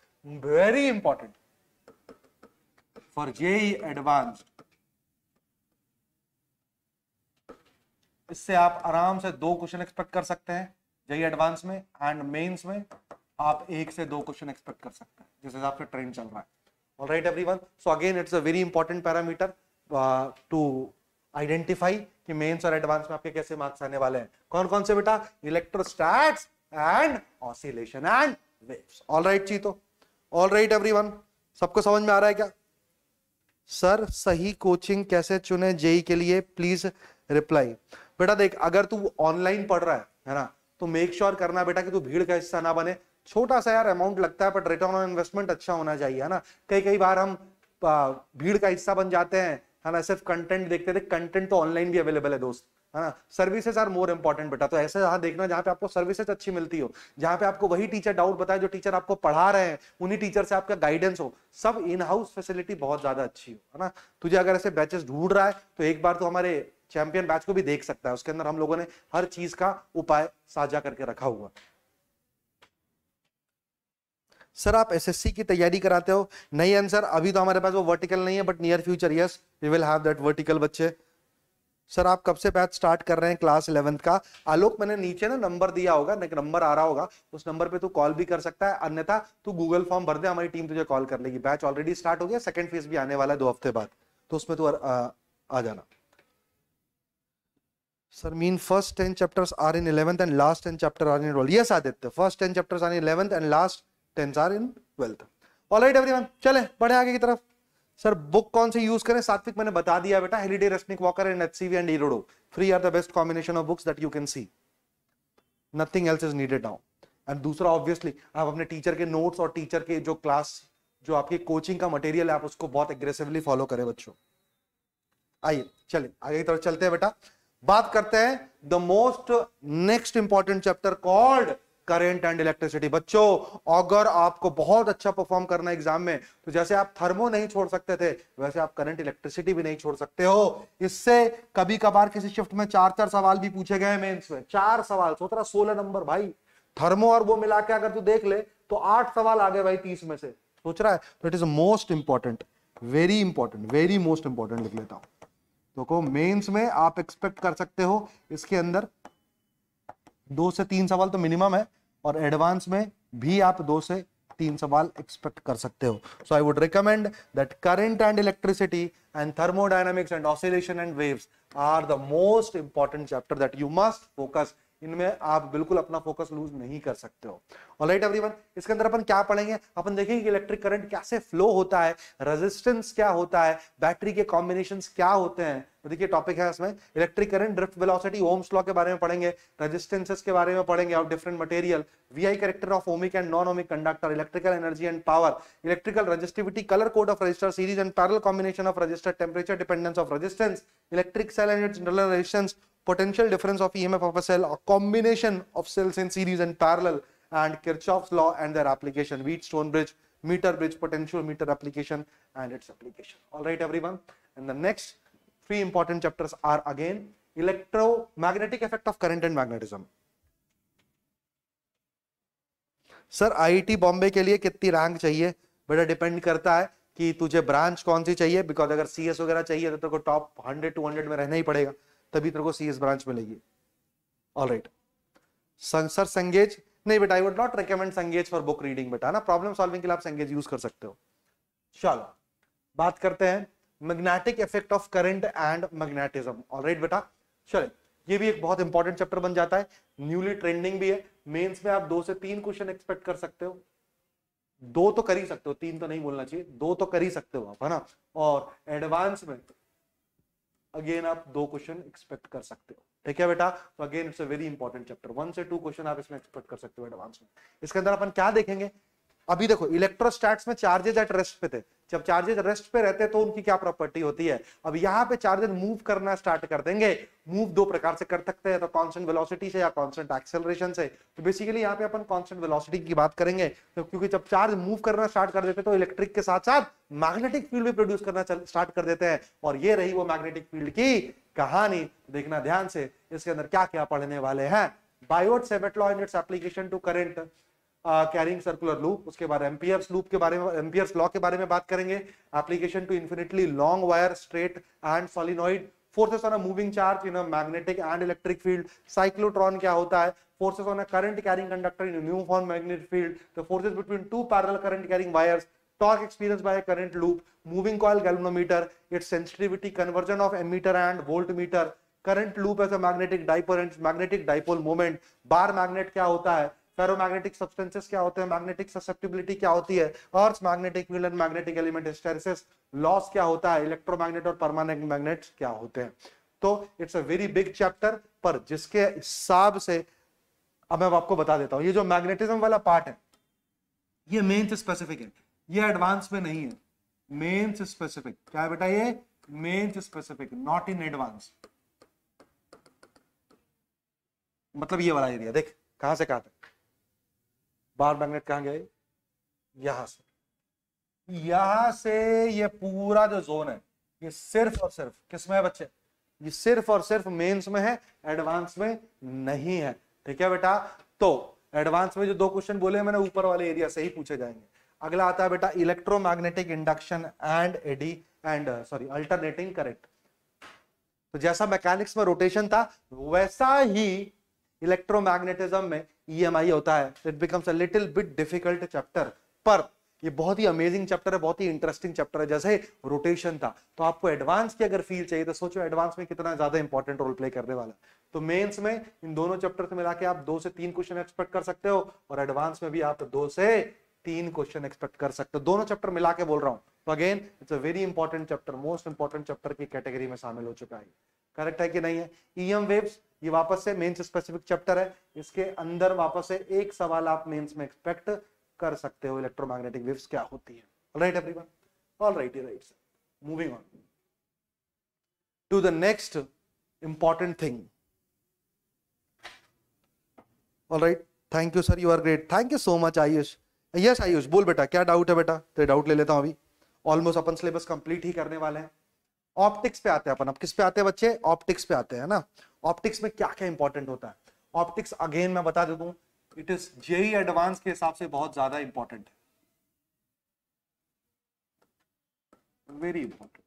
[SPEAKER 1] very important for JE advanced इससे आप आराम से दो क्वेश्चन एक्सपेक्ट कर सकते हैं जेई एडवांस e में एंड मेंस में आप एक से दो क्वेश्चन एक्सपेक्ट कर सकते हैं जिस हिसाब से ट्रेंड चल रहा है all right everyone so again it's a very important parameter to identify कि मेंस और एडवांस में आपके कैसे मार्क्स आने वाले हैं कौन कौन से बेटा electrostats and oscillation and waves all right जी तो ऑल राइट एवरीवन सबको समझ में आ रहा है क्या सर सही कोचिंग कैसे चुने जेई के लिए प्लीज रिप्लाई बेटा देख अगर तू ऑनलाइन पढ़ रहा है है ना तो मेक श्योर sure करना बेटा कि तू भीड़ का हिस्सा ना बने छोटा सा यार अमाउंट लगता है बट रिटर्न ऑन इन्वेस्टमेंट अच्छा होना चाहिए है ना कई कई बार हम भीड़ का हिस्सा बन जाते हैं है ना सिर्फ कंटेंट देखते थे कंटेंट तो ऑनलाइन भी अवेलेबल है दोस्त है ना सर्विसेज आर मोर इंपॉर्टेंट बेटा तो ऐसे यहाँ देखना जहाँ पे आपको सर्विसेज अच्छी मिलती हो जहाँ पे आपको वही टीचर डाउट बताए जो टीचर आपको पढ़ा रहे हैं उन्हीं टीचर से आपका गाइडेंस हो सब इन हाउस फैसिलिटी बहुत ज्यादा अच्छी हो है ना तुझे अगर ऐसे बैचेस ढूंढ रहा है तो एक बार तो हमारे चैंपियन बैच को भी देख सकता है उसके अंदर हम लोगों ने हर चीज का उपाय साझा करके रखा हुआ सर आप एसएससी की तैयारी कराते हो नहीं आंसर अभी तो हमारे पास वो वर्टिकल नहीं है but near future yes we will have that vertical बच्चे सर आप कब से बैच स्टार्ट कर रहे हैं क्लास इलेवंथ का आलोक मैंने नीचे ना नंबर दिया होगा नंबर आ रहा होगा उस नंबर पे तू कॉल भी कर सकता है अन्यथा तू गूगल फॉर्म भर दे हमारी टीम तुझे कॉल कर लेगी बैच ऑलरेडी स्टार्ट हो गया सेकंड फेज भी आने वाला है दो हफ्ते बाद तो उसमें तू आ, आ जाना sir mean first ten chapters are in eleventh and last ten chapter are in twelfth yes Aditya first ten chapters are in eleventh and last 10 are in twelfth All right, चले, बढ़े आगे की तरफ. सर बुक कौन से use करें सात्विक मैंने बता दिया बेटा Halliday Resnick Walker and HCV and Irodov three are the best combination of books that you can see nothing else is needed now and दूसरा ऑब्वियसली आप अपने टीचर के नोट्स और टीचर के जो क्लास जो आपकी कोचिंग का मटेरियल है आप उसको बहुत एग्रेसिवली फॉलो करें बच्चों आइए चलिए आगे की तरफ चलते हैं बेटा बात करते हैं the most next important chapter called current and electricity बच्चों अगर आपको बहुत अच्छा परफॉर्म करना एग्जाम में तो जैसे आप थर्मो नहीं छोड़ सकते थे वैसे आप करंट इलेक्ट्रिसिटी भी नहीं छोड़ सकते हो इससे कभी कभार किसी शिफ्ट में चार चार सवाल भी पूछे गए मेंस में चार सवाल सोतरा सोलह नंबर भाई थर्मो और वो मिला के अगर तू देख ले तो आठ सवाल आ गए भाई तीस में से सोच रहा है तो it is most important very important very most important लिख लेता हूं देखो तो मेंस में आप एक्सपेक्ट कर सकते हो इसके अंदर दो से तीन सवाल तो मिनिमम है और एडवांस में भी आप दो से तीन सवाल एक्सपेक्ट कर सकते हो so I would recommend that current and electricity and thermodynamics and oscillation and waves are the most important chapter that you must focus इनमें आप बिल्कुल अपना फोकस लूज नहीं कर सकते हो राइट एवरीवन इसके अंदर अपन क्या पढ़ेंगे अपन देखेंगे कि इलेक्ट्रिक करंट कैसे फ्लो होता है रेजिस्टेंस क्या होता है बैटरी के कॉम्बिनेशन क्या होते हैं तो देखिए टॉपिक है इसमें electric current drift velocity Ohm's law के बारे में पढ़ेंगे रेजिस्टेंसेस के बारे में पढ़ेंगे और different material V I character of ohmic and non ohmic conductor electrical energy and power electrical resistivity colour code of resistor series and parallel combination of resistor temperature dependence of resistance electric cell and general resistance potential difference of EMF of a cell, a combination of cells in series and parallel, and Kirchhoff's law and their application, Wheatstone bridge, meter bridge, potentiometer application and its application. All right, everyone. And the next three important chapters are again electromagnetic effect of current and magnetism. Sir IIT Bombay के लिए कितनी rank चाहिए बेटा depend करता है कि तुझे branch कौन सी चाहिए बिकॉज अगर सीएस वगैरह चाहिए तो तेरे को टॉप 100 200 में रहना ही पड़ेगा तभी तेरे को सी ब्रांच मिलेगी ऑल राइट सर संगेज नहीं बेटा I would not recommend Cengage for book reading बेटा ना प्रॉब्लम सॉल्विंग के लिए आप संगेज यूज कर सकते हो चलो बात करते हैं magnetic effect of current and magnetism all right बेटा चलो ये भी एक बहुत इंपॉर्टेंट चैप्टर बन जाता है न्यूली ट्रेंडिंग भी है मेंस में आप दो से तीन क्वेश्चन एक्सपेक्ट कर सकते हो दो तो कर ही सकते हो तीन तो नहीं बोलना चाहिए दो तो कर ही सकते हो आप है ना और एडवांस में अगेन आप दो क्वेश्चन एक्सपेक्ट कर सकते हो ठीक है बेटा तो again it's a very important chapter one से टू क्वेश्चन आप इसमें एक्सपेक्ट कर सकते हो एडवांस में इसके अंदर अपन क्या देखेंगे अभी देखो इलेक्ट्रोस्टैट्स में चार्जेज एट रेस्ट पे थे जब चार्जेज रेस्ट पे रहते हैं तो उनकी क्या प्रॉपर्टी होती है अब यहाँ पे चार्जेज मूव करना स्टार्ट कर देंगे मूव दो प्रकार से कर सकते हैं तो कांस्टेंट वेलोसिटी से या कांस्टेंट एक्सेलरेशन से तो बेसिकली यहाँ पे अपन कांस्टेंट वेलोसिटी की बात करेंगे तो क्योंकि जब चार्ज मूव करना स्टार्ट कर देते हैं तो इलेक्ट्रिक के साथ साथ मैग्नेटिक फील्ड भी प्रोड्यूस करना स्टार्ट कर देते हैं और ये रही वो मैग्नेटिक फील्ड की कहानी देखना ध्यान से इसके अंदर क्या क्या पढ़ने वाले हैं Biot Savart law in its application to current carrying circular loop उसके बाद एमपीएफ लूप के बारे में एमपीएफ लॉ के बारे में बात करेंगे application to infinitely long wire straight and solenoid forces on a moving charge in a magnetic and electric field cyclotron क्या होता है forces on a current carrying conductor in uniform magnet field the forces between two parallel current carrying wires torque experience by current loop moving moving galvanometer its sensitivity conversion of ammeter and voltmeter current loop as a magnetic dipole and magnetic dipole moment, bar magnet क्या होता है ferromagnetic substances क्या होते हैं magnetic susceptibility क्या होती है earth magnetic field and magnetic element hysteresis loss क्या होता है इलेक्ट्रोमैग्नेट और परमानेंट मैग्नेट क्या होते हैं तो it's a very big chapter पर जिसके हिसाब से अब मैं आपको बता देता हूं ये जो मैग्नेटिज्म वाला पार्ट है ये मेन्स स्पेसिफिक है ये एडवांस में नहीं है मेन्स स्पेसिफिक क्या है बेटा ये Mains specific not in Advance मतलब ये वाला एरिया देख कहां से कहां तक बार मैग्नेट कहाँ गए यहां से यहां से ये पूरा जो जोन है ये सिर्फ और सिर्फ किसमें है बच्चे ये सिर्फ और सिर्फ मेंस में है एडवांस में नहीं है ठीक है बेटा तो एडवांस में जो दो क्वेश्चन बोले मैंने ऊपर वाले एरिया से ही पूछे जाएंगे अगला आता है बेटा electromagnetic induction and eddy and sorry alternating current तो जैसा मैकेनिक्स में रोटेशन था वैसा ही इलेक्ट्रोमैग्नेटिज्म में ईएमआई e होता है it becomes a little bit difficult chapter पर ये बहुत ही अमेजिंग चैप्टर है बहुत ही इंटरेस्टिंग चैप्टर है जैसे रोटेशन था तो आपको एडवांस की अगर फील चाहिए तो सोचो एडवांस में कितना ज्यादा इंपॉर्टेंट रोल प्ले करने वाला तो मेंस में इन दोनों चैप्टर से मिला के आप दो से तीन क्वेश्चन एक्सपेक्ट कर सकते हो और एडवांस में भी आप दो से तीन क्वेश्चन एक्सपेक्ट कर सकते हो दोनों चैप्टर मिला के बोल रहा हूँ तो again it's a very important chapter most important chapter की कैटेगरी में शामिल हो चुका है करेक्ट है कि नहीं है एम e वेव्स ये वापस से मेंस स्पेसिफिक चैप्टर है इसके अंदर वापस से एक सवाल आप मेंस में एक्सपेक्ट कर सकते हो इलेक्ट्रोमैग्नेटिक वेव्स क्या होती है right everyone all right right moving on to the next important thing all right thank you sir you are great thank you so much Ayush yes Ayush बोल बेटा क्या डाउट है बेटा तेरे डाउट ले लेता हूं अभी ऑलमोस्ट अपन सिलेबस कंप्लीट ही करने वाले हैं ऑप्टिक्स पे आते हैं अपन अब किस पे आते हैं बच्चे ऑप्टिक्स पे आते हैं ना ऑप्टिक्स में क्या क्या इंपॉर्टेंट होता है ऑप्टिक्स अगेन मैं बता दे दूं इट इज जेई एडवांस के हिसाब से बहुत ज्यादा इंपॉर्टेंट है वेरी इंपॉर्टेंट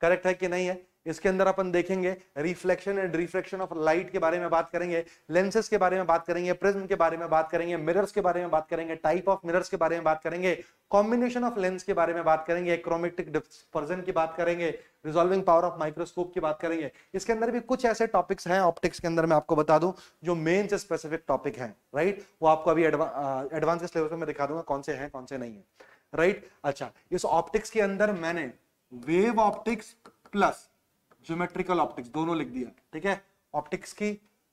[SPEAKER 1] करेक्ट है कि नहीं है इसके अंदर अपन देखेंगे reflection and reflection of light के बारे में बात करेंगे लेंसेज के बारे में बात करेंगे प्रिज्म के बारे में बात करेंगे मिरर्स के बारे में बात करेंगे टाइप ऑफ मिरर्स के बारे में बात करेंगे कॉम्बिनेशन ऑफ लेंस के बारे में बात करेंगे क्रोमेटिक डिस्पर्जन की बात करेंगे रिजोल्विंग पावर ऑफ माइक्रोस्कोप की बात करेंगे इसके अंदर भी कुछ ऐसे टॉपिक्स हैं ऑप्टिक्स के अंदर मैं आपको बता दूं जो मेन से स्पेसिफिक टॉपिक है राइट वो आपको अभी एडवांस के सिलेबस में दिखा दूंगा कौन से हैं कौन से नहीं है राइट अच्छा इस ऑप्टिक्स के अंदर मैंने wave optics plus geometrical optics दोनों लिख दिया ठीक है ऑप्टिक्स की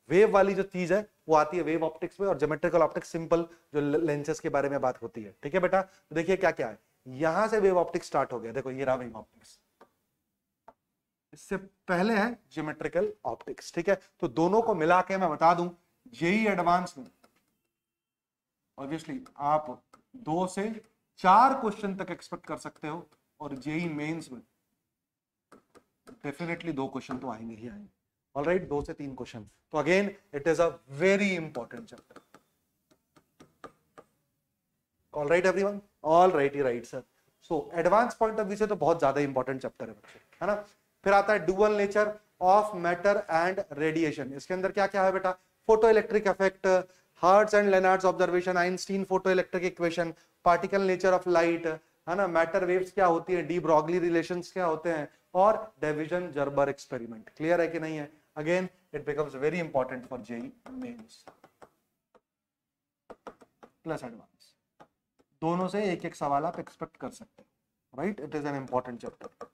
[SPEAKER 1] वेव वाली जो चीज है वो आती है वेव ऑप्टिक्स में और ज्योमेट्रिकल ऑप्टिक्स सिंपल जो लेंसेज के बारे में बात होती है ठीक है बेटा तो देखिए क्या क्या है यहां से वेव ऑप्टिक्स स्टार्ट हो गया देखो ये रहा वेव ऑप्टिक्स इससे पहले है ज्योमेट्रिकल ऑप्टिक्स ठीक है तो दोनों को मिला के मैं बता दूं जेई एडवांस में ऑब्वियसली आप दो से चार क्वेश्चन तक एक्सपेक्ट कर सकते हो और जेई मेंस में डेफिनेटली दो क्वेश्चन तो आएंगे ही आएंगे ऑल राइट दो से तीन क्वेश्चन तो again it is a very important chapter all right one all right ही right sir so advance point of view से तो बहुत ज्यादा इंपॉर्टेंट चैप्टर है बच्चे है ना फिर आता है dual nature of matter and radiation इसके अंदर क्या क्या है बेटा photo electric effect Hertz and Lenard's observation Einstein photo electric equation particle nature of light है ना मैटर वेव्स क्या होती है डी ब्रॉगली रिलेशन क्या होते हैं और डेविजन जर्बर एक्सपेरिमेंट क्लियर है कि नहीं है again it becomes very important for JEE mains plus advance दोनों से एक एक सवाल आप एक्सपेक्ट कर सकते हैं right it is an important chapter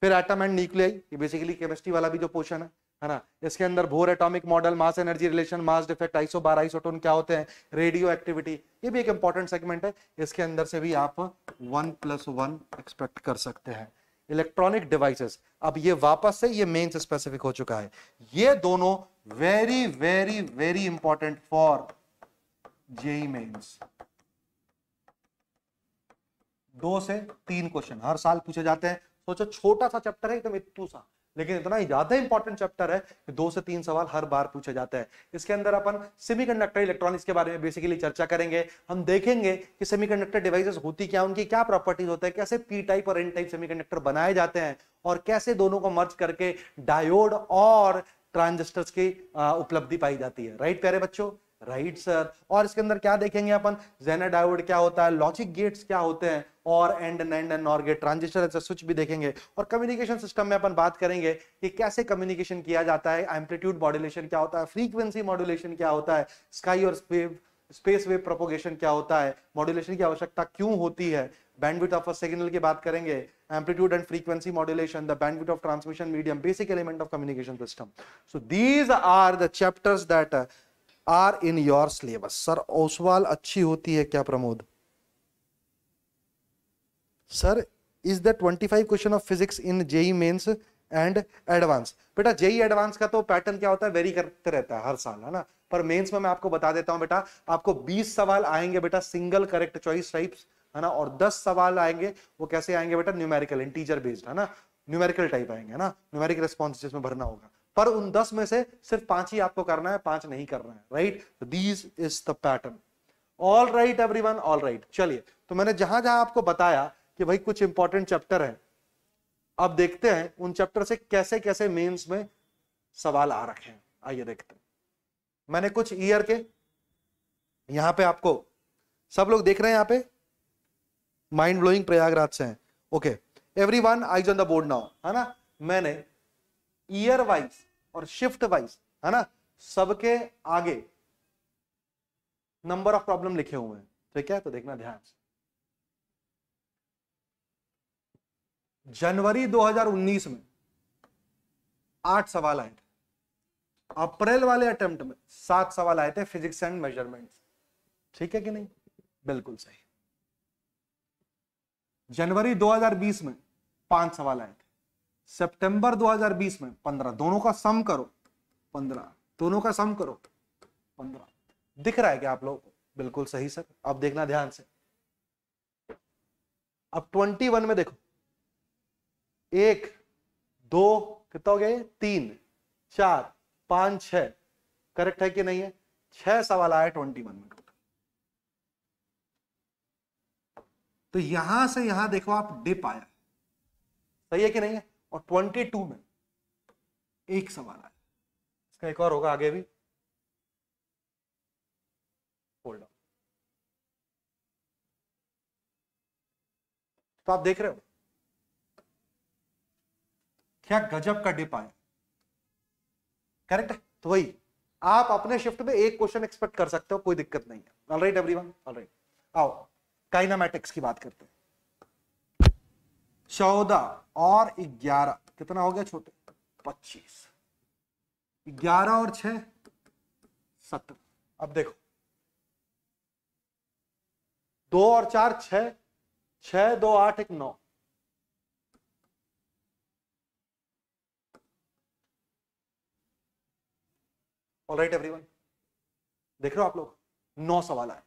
[SPEAKER 1] फिर एटम एंड न्यूक्लियाई ये बेसिकली केमिस्ट्री वाला भी जो पोर्शन है है ना इसके अंदर Bohr atomic model mass energy relation mass defect isobar isotone क्या होते हैं रेडियो एक्टिविटी ये भी एक इंपॉर्टेंट सेगमेंट है इसके अंदर से भी आप वन प्लस वन एक्सपेक्ट कर सकते हैं इलेक्ट्रॉनिक डिवाइसेस अब ये वापस से ये मेन स्पेसिफिक हो चुका है ये दोनों very very very important for JEE mains दो से तीन क्वेश्चन हर साल पूछे जाते हैं सोचो छोटा सा चैप्टर है एकदम इतू सा लेकिन इतना ज्यादा इंपॉर्टेंट चैप्टर है कि दो से तीन सवाल हर बार पूछे जाते हैं इसके अंदर अपन सेमीकंडक्टर इलेक्ट्रॉनिक्स के बारे में बेसिकली चर्चा करेंगे हम देखेंगे कि सेमीकंडक्टर डिवाइसेस होती क्या उनकी क्या प्रॉपर्टीज होते हैं कैसे पी टाइप और एन टाइप सेमीकंडक्टर बनाए जाते हैं और कैसे दोनों को मर्ज करके डायोड और ट्रांजिस्टर्स की उपलब्धि पाई जाती है राइट प्यारे बच्चों राइट सर और इसके अंदर क्या देखेंगे अपन जेना डायोड क्या होता है लॉजिक गेट्स क्या होते हैं और and and and NOR gate transistor ऐसा स्विच भी देखेंगे और कम्युनिकेशन सिस्टम में अपन बात करेंगे कि कैसे कम्युनिकेशन किया जाता है एम्पलीट्यूड मॉड्यूलेशन क्या होता है फ्रीक्वेंसी मॉड्यूलेशन क्या होता है स्काई और स्पेव स्पेस वेव प्रोपोगेशन क्या होता है मॉड्यूलेशन की आवश्यकता क्यों होती है बैंडविट ऑफ अ सिग्नल की बात करेंगे amplitude and frequency modulation the bandwidth of transmission medium basic element of communication system so these are the chapters that are in your syllabus sir Oswaal अच्छी होती है क्या Pramod sir is the twenty five question of physics in JEE mains and advance बेटा JEE advance का तो pattern क्या होता है वेरी करते रहता है हर साल है ना पर मेंस में मैं आपको बता देता हूं बेटा आपको 20 सवाल आएंगे बेटा सिंगल करेक्ट चॉइस टाइप्स है ना और 10 सवाल आएंगे वो कैसे आएंगे बेटा न्यूमेरिकल इंटीजर बेस्ड है ना न्यूमेरिकल टाइप आएंगे है ना न्यूमेरिकल रिस्पॉन्स जिसमें भरना होगा पर उन दस में से सिर्फ पांच ही आपको करना है पांच नहीं करना है right these is the pattern all right every one all right चलिए तो मैंने जहां जहां आपको बताया कि भाई कुछ इंपॉर्टेंट चैप्टर है अब देखते हैं उन चैप्टर से कैसे कैसे मेंस में सवाल आ रखे हैं आइए देखते हैं मैंने कुछ ईयर के यहां पे आपको सब लोग देख रहे हैं यहां पे माइंड ब्लोइंग प्रयागराज से हैं okay every one eyes on the board now है ना मैंने ईयर वाइज और शिफ्ट वाइज है ना सबके आगे नंबर ऑफ प्रॉब्लम लिखे हुए हैं ठीक है तो देखना ध्यान से जनवरी 2019 में आठ सवाल आए थे अप्रैल वाले अटेम्प्ट में सात सवाल आए थे फिजिक्स एंड मेजरमेंट्स ठीक है कि नहीं बिल्कुल सही जनवरी 2020 में पांच सवाल आए थे सितंबर 2020 में 15 दोनों का सम करो 15 दोनों का सम करो 15 दिख रहा है क्या आप लोगों को बिल्कुल सही सर अब देखना ध्यान से अब 21 में देखो एक दो कितना हो गया तीन चार पांच छ करेक्ट है कि नहीं है छह सवाल आए ट्वेंटी वन में तो यहां से यहां देखो आप डिप आया सही है कि नहीं है और 22 में एक सवाल आया इसका एक और होगा आगे भी होल्ड तो आप देख रहे हो क्या गजब का डिप आया करेक्ट है तो वही आप अपने शिफ्ट में एक क्वेश्चन एक्सपेक्ट कर सकते हो कोई दिक्कत नहीं है ऑलराइट एवरीवन ऑलराइट आओ काइनामेटिक्स की बात करते हैं चौदह और ग्यारह कितना हो गया छोटे पच्चीस ग्यारह और छह सत्रह अब देखो दो और चार छ छ दो आठ एक नौ ऑल राइट एवरीवन देख रहे हो आप लोग नौ सवाल आए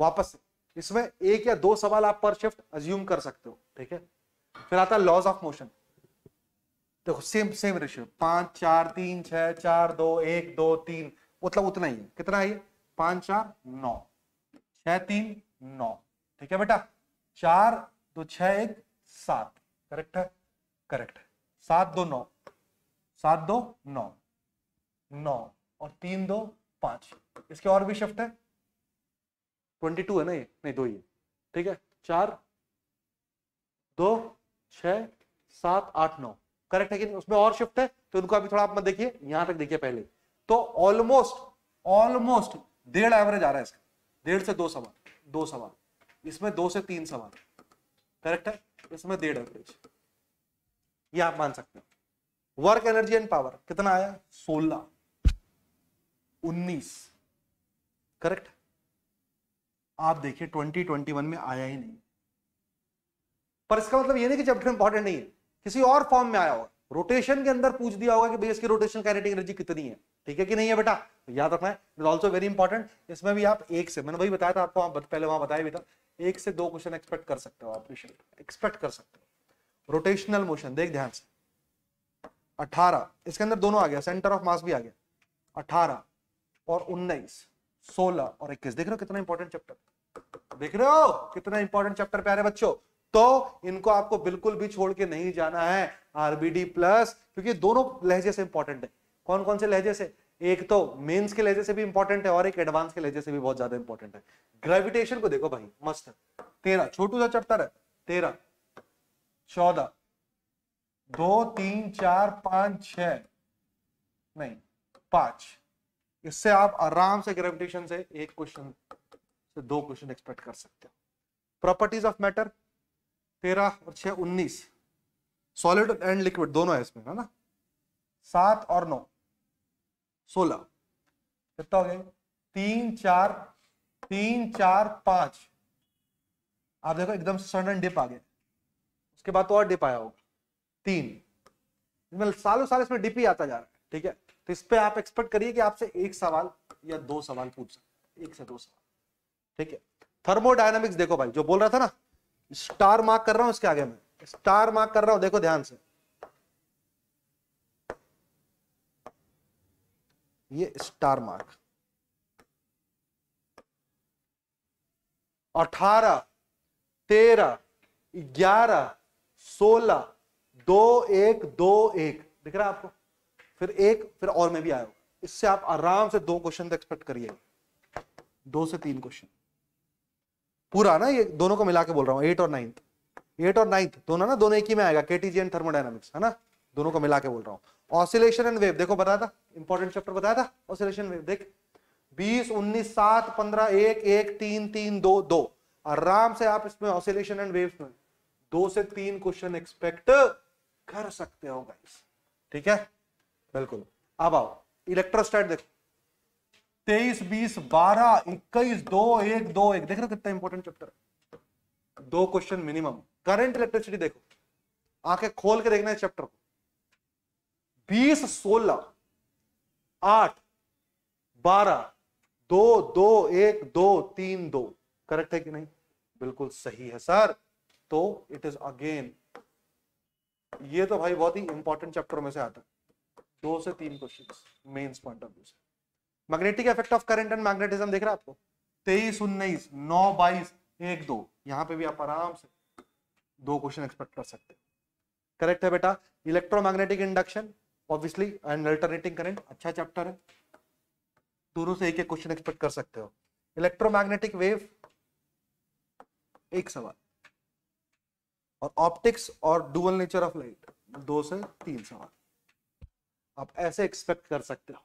[SPEAKER 1] वापस से इसमें एक या दो सवाल आप पर शिफ्ट अज्यूम कर सकते हो ठीक है फिर आता है लॉज ऑफ मोशन देखो सेम सेम रेशियो पांच चार तीन छह चार दो एक दो तीन मतलब उतना ही है कितना है पांच चार नौ छ तीन नौ ठीक है बेटा चार दो छ एक सात करेक्ट है करेक्ट है सात दो नौ सात दो नौ नौ और तीन दो पांच इसके और भी शिफ्ट है ट्वेंटी टू है ना ये नहीं दो ही ठीक है चार दो छः सात आठ नौ करेक्ट है कि नहीं उसमें और शिफ्ट है तो उनको अभी थोड़ा आप मत देखिए यहां तक देखिए पहले तो ऑलमोस्ट ऑलमोस्ट डेढ़ एवरेज आ रहा है इसका डेढ़ से दो सवाल दो सवाल इसमें दो से तीन सवाल करेक्ट है इसमें डेढ़ एवरेज ये आप मान सकते हो वर्क एनर्जी एंड पावर कितना आया सोलह उन्नीस करेक्ट आप देखिए ट्वेंटी ट्वेंटी वन में आया ही नहीं पर इसका मतलब ये नहीं कि चैप्टर इंपॉर्टेंट नहीं है किसी और फॉर्म में आया होगा रोटेशन के अंदर पूछ दिया होगा कि भाई इसकी रोटेशन काइनेटिक एनर्जी कितनी है ठीक है कि नहीं है बेटा तो याद रखना है इट ऑल्सो वेरी इंपॉर्टेंट इसमें भी आप एक से मैंने वही बताया था आपको आप पहले वहां बताया भी था एक से दो क्वेश्चन एक्सपेक्ट कर सकते हो आप एक्सपेक्ट कर सकते हो रोटेशनल मोशन देख ध्यान से अठारह इसके अंदर दोनों आ गया सेंटर ऑफ मास भी आ गया अठारह और उन्नीस सोलह और इक्कीस देख रहे हो कितना इंपॉर्टेंट चैप्टर देख रहे हो कितना इंपॉर्टेंट चैप्टर प्यारे बच्चों तो इनको आपको बिल्कुल भी छोड़ के नहीं जाना है आरबीडी प्लस क्योंकि दोनों लहजे से इंपॉर्टेंट है कौन कौन से लहजे से एक तो मेंस के लहजे से भी इंपॉर्टेंट है और एक एडवांस के लहजे से भी बहुत ज्यादा इंपॉर्टेंट है ग्रेविटेशन को देखो भाई मस्त है तेरह छोटू सा चैप्टर है तेरह चौदह दो तीन चार पांच छ नहीं पांच इससे आप आराम से ग्रेविटेशन से एक क्वेश्चन से दो क्वेश्चन एक्सपेक्ट कर सकते हो प्रॉपर्टीज ऑफ मैटर तेरह और छह उन्नीस सॉलिड एंड लिक्विड दोनों है इसमें है ना सात और नौ सोलह कितना हो गया तीन चार तीन चार पांच आप देखो एकदम सडन डिप आ गया उसके बाद तो और डिप आया होगा तीन इसमें मतलब सालों साल इसमें डिप ही आता जा रहा है ठीक है तो इस पर आप एक्सपेक्ट करिए कि आपसे एक सवाल या दो सवाल पूछ सकते एक से दो सवाल ठीक है थर्मोडायनामिक्स देखो भाई जो बोल रहा था ना स्टार मार्क कर रहा हूं इसके आगे मैं स्टार मार्क कर रहा हूं देखो ध्यान से ये स्टार मार्क अठारह तेरह ग्यारह सोलह दो एक दो एक दिख रहा है आपको फिर एक फिर और में भी आया इससे आप आराम से दो क्वेश्चन एक्सपेक्ट तो करिएगा दो से तीन क्वेश्चन पूरा ना ये दोनों को मिला के बोल रहा हूँ एट और नाइन्थ एट और नाइन्थ दोनों ना दोनों एक ही में आएगा केटीजी एंड थर्मोडाइनमिक्स है ना दोनों को मिला के बोल रहा हूँ ऑसिलेशन एंड वेव देखो बताया था इंपॉर्टेंट चैप्टर बताया था ऑसिलेशन वेव देख बीस उन्नीस सात पंद्रह एक एक तीन तीन दो दो आराम से आप इसमें ऑसिलेशन एंड वेव्स में दो से तीन क्वेश्चन एक्सपेक्ट कर सकते हो गाइस ठीक है बिल्कुल अब आओ इलेक्ट्रोस्टैट देखो तेईस बीस बारह इक्कीस दो एक दो एक देख रहे कितना इंपॉर्टेंट चैप्टर दो क्वेश्चन मिनिमम करंट इलेक्ट्रिसिटी देखो आंखें खोल के देखना है चैप्टर को बीस सोलह आठ बारह दो दो एक दो तीन दो करेक्ट है कि नहीं बिल्कुल सही है सर तो इट इज अगेन ये तो भाई बहुत ही इंपॉर्टेंट चैप्टर में से आता है दो से तीन question mains point of view से magnetic effect of current and magnetism देख रहा है आपको तेईस उन्नीस नौ बाईस एक दो यहां पे भी आप आराम से दो क्वेश्चन एक्सपेक्ट कर सकते करेक्ट है बेटा electromagnetic induction obviously and alternating current अच्छा चैप्टर है दोनों से एक एक क्वेश्चन एक्सपेक्ट कर सकते हो इलेक्ट्रोमैग्नेटिक वेव एक सवाल और ऑप्टिक्स और डुअल नेचर ऑफ लाइट दो से तीन सवाल आप ऐसे एक्सपेक्ट कर सकते हो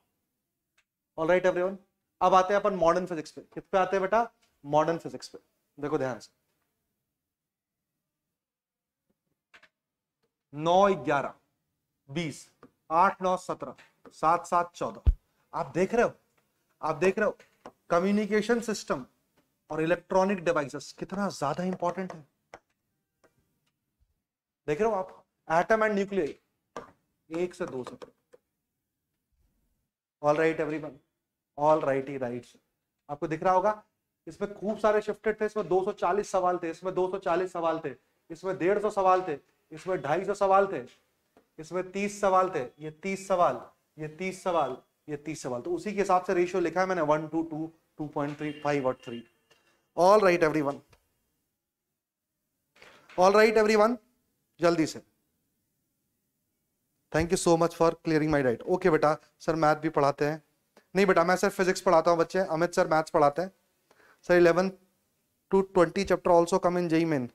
[SPEAKER 1] ऑल राइट एवरीवन अब आते हैं अपन मॉडर्न फिजिक्स पे किस पे आते हैं बेटा मॉडर्न फिजिक्स पे देखो ध्यान से नौ ग्यारह बीस आठ नौ सत्रह सात सात चौदह आप देख रहे हो आप देख रहे हो कम्युनिकेशन सिस्टम और इलेक्ट्रॉनिक डिवाइसेस कितना ज्यादा इंपॉर्टेंट है देख रहे हो आप एटम एंड न्यूक्लियर एक से दो से all right everyone all right ही राइट आपको दिख रहा होगा इसमें खूब सारे शिफ्टेड थे इसमें 240 सवाल थे इसमें 240 सवाल थे इसमें डेढ़ सौ सवाल थे इसमें ढाई सौ सवाल थे इसमें तीस सवाल थे ये तीस सवाल ये तीस सवाल ये तीस सवाल तो उसी के हिसाब से रेशियो लिखा है मैंने one two two two point three five और three all right every one all right every one जल्दी से thank you so much for clearing my doubt okay बेटा सर मैथ भी पढ़ाते हैं नहीं बेटा मैं सर फिजिक्स पढ़ाता हूँ बच्चे अमित सर मैथ्स पढ़ाते हैं sir eleven to twenty chapter also come in JEE main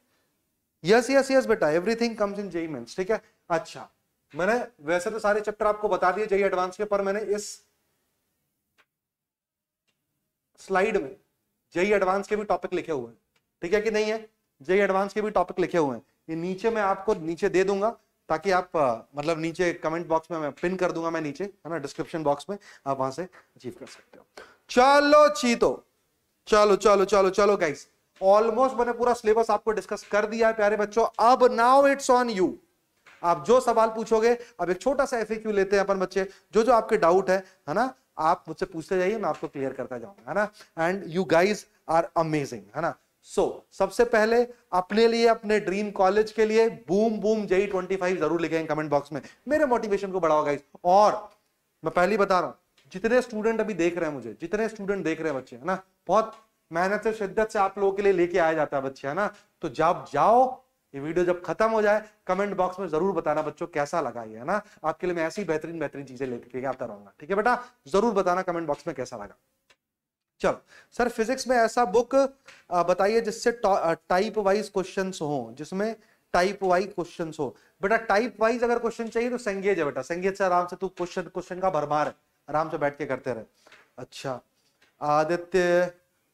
[SPEAKER 1] yes yes yes बेटा everything comes in JEE mains ठीक है अच्छा मैंने वैसे तो सारे चैप्टर आपको बता दिए जेई एडवांस के पर मैंने इस स्लाइड में जेई एडवांस के भी टॉपिक लिखे हुए हैं ठीक है कि नहीं है जेई एडवांस के भी टॉपिक लिखे हुए हैं ये नीचे मैं आपको नीचे दे दूंगा ताकि आप मतलब नीचे कमेंट बॉक्स में मैं पिन कर दूंगा मैं नीचे है ना डिस्क्रिप्शन बॉक्स में आप वहां से अचीव कर सकते हो चलो चीतो चलो चलो चलो चलो गाइस ऑलमोस्ट मैंने पूरा सिलेबस आपको डिस्कस कर दिया है प्यारे बच्चों अब नाउ इट्स ऑन यू आप जो सवाल पूछोगे अब एक छोटा सा एफ लेते हैं अपन बच्चे जो जो आपके डाउट है है ना आप मुझसे पूछते जाइए मैं आपको क्लियर करता जाऊंगा है ना and you guys are amazing है ना सो so, सबसे पहले अपने लिए अपने ड्रीम कॉलेज के लिए boom boom JEE twenty five जरूर लिखे कमेंट बॉक्स में मेरे मोटिवेशन को बढ़ाओ गाइस और मैं पहली बता रहा हूं जितने स्टूडेंट अभी देख रहे हैं मुझे जितने स्टूडेंट देख रहे हैं बच्चे है ना बहुत मेहनत से शिद्दत से आप लोगों के लिए लेके आया जाता है बच्चे है ना तो जब जाओ ये वीडियो जब खत्म हो जाए कमेंट बॉक्स में जरूर बताना बच्चों कैसा लगा ये है ना आपके लिए मैं ऐसी बेहतरीन बेहतरीन चीजें लेके आता रहूंगा ठीक है बेटा जरूर बताना कमेंट बॉक्स में कैसा लगा चलो सर फिजिक्स में ऐसा बुक बताइए जिससे टाइप वाइज क्वेश्चन हो जिसमें टाइप वाइज क्वेश्चन हो बेटा टाइप वाइज अगर क्वेश्चन चाहिए तो संगीत है बेटा संगीत से आराम से तू क्वेश्चन क्वेश्चन का भरमार है आराम से बैठ के करते रहे अच्छा Aditya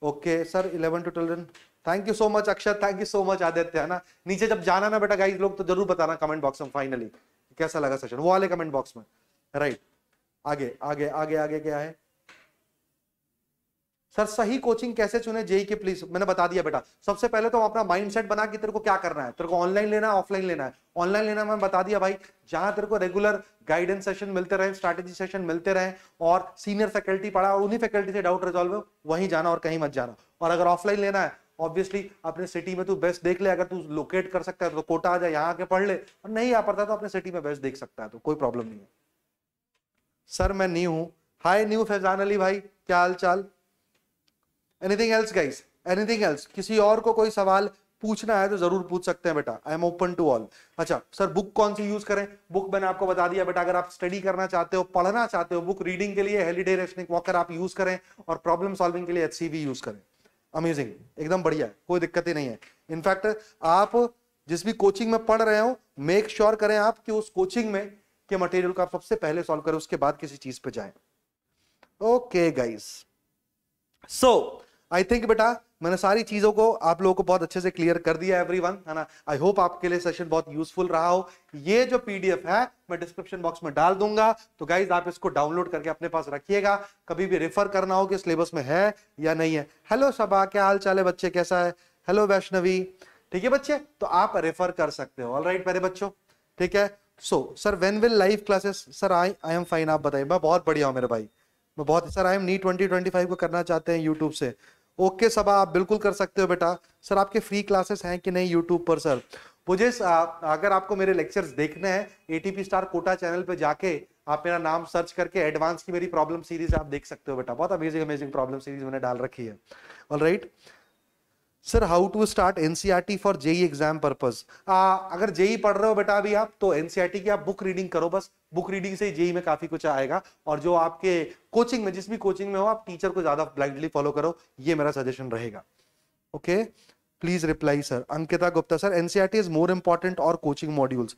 [SPEAKER 1] okay sir eleven to twelve thank you so much Akshar thank you so much Aditya है ना नीचे जब जाना ना बेटा गाइस लोग तो जरूर बताना कमेंट बॉक्स में फाइनली कैसा लगा सेशन वो वाले कमेंट बॉक्स में राइट आगे आगे आगे आगे क्या है सर सही कोचिंग कैसे चुने जेई के प्लीज मैंने बता दिया बेटा सबसे पहले तो अपना माइंडसेट बना कि तेरे को क्या करना है तेरे को ऑनलाइन लेना है ऑफलाइन लेना है ऑनलाइन लेना मैंने बता दिया भाई जहां तेरे को रेगुलर गाइडेंस सेशन मिलते रहे स्ट्रेटेजी सेशन मिलते रहे और सीनियर फैकल्टी पढ़ा और उन्हीं फैकल्टी से डाउट रिजॉल्व वहीं जाना और कहीं मत जाना और अगर ऑफलाइन लेना है ऑब्वियसली अपने सिटी में तू बेस्ट देख ले अगर तू लोकेट कर सकता है तो कोटा आ जाए यहाँ आके पढ़ ले और नहीं आ पड़ता तो अपने सिटी में बेस्ट देख सकता है तो कोई प्रॉब्लम नहीं है सर मैं न्यू हूँ हाय न्यू फैजान अली भाई क्या हाल चाल anything else guys anything else किसी और को कोई सवाल पूछना है तो जरूर पूछ सकते हैं बेटा I am open to all अच्छा सर बुक कौन सी यूज करें बुक मैंने आपको बता दिया बेटा अगर आप स्टडी करना चाहते हो पढ़ना चाहते हो बुक रीडिंग के लिए हेलीडे रेशनिक वॉकर आप यूज करें और प्रॉब्लम सॉल्विंग के लिए एच यूज करें अमेजिंग एकदम बढ़िया है कोई दिक्कत ही नहीं है इनफैक्ट आप जिस भी कोचिंग में पढ़ रहे हो मेक श्योर sure करें आप कि उस कोचिंग में के मटेरियल को आप सबसे पहले सॉल्व करें उसके बाद किसी चीज पे जाए okay guys so I think बेटा मैंने सारी चीजों को आप लोगों को बहुत अच्छे से क्लियर कर दिया एवरी वन है ना आई होप आपके लिए सेशन बहुत यूजफुल रहा हो ये जो पीडीएफ है मैं डिस्क्रिप्शन बॉक्स में डाल दूंगा तो गाइज आप इसको डाउनलोड करके अपने पास रखिएगा कभी भी रेफर करना हो कि सिलेबस में है या नहीं है हेलो सबा क्या हाल चाल है बच्चे कैसा है हेलो वैष्णवी ठीक है बच्चे तो आप रेफर कर सकते हो ऑल राइट मेरे बच्चों ठीक है so sir when will live classes sir I I am fine आप बताइए मैं बहुत बढ़िया हूँ मेरे भाई मैं बहुत सर आई एम नी ट्वेंटी ट्वेंटी फाइव को करना चाहते हैं यूट्यूब से ओके सबा आप बिल्कुल कर सकते हो बेटा सर आपके फ्री क्लासेस हैं कि नहीं यूट्यूब पर सर मुझे अगर आपको मेरे लेक्चर्स देखने हैं एटीपी स्टार कोटा चैनल पे जाके आप मेरा नाम सर्च करके एडवांस की मेरी प्रॉब्लम सीरीज आप देख सकते हो बेटा बहुत अमेजिंग अमेजिंग प्रॉब्लम सीरीज मैंने डाल रखी है all right right? Sir how to start NCERT for JEE exam purpose अगर जेई पढ़ रहे हो बेटा अभी आप तो एनसीईआरटी की आप बुक रीडिंग करो बस बुक रीडिंग से जेई में काफी कुछ आएगा और जो आपके कोचिंग में जिस भी कोचिंग में हो आप टीचर को ज्यादा ब्लाइंडली फॉलो करो ये मेरा सजेशन रहेगा okay please reply sir Ankita Gupta sir NCERT is more important और coaching modules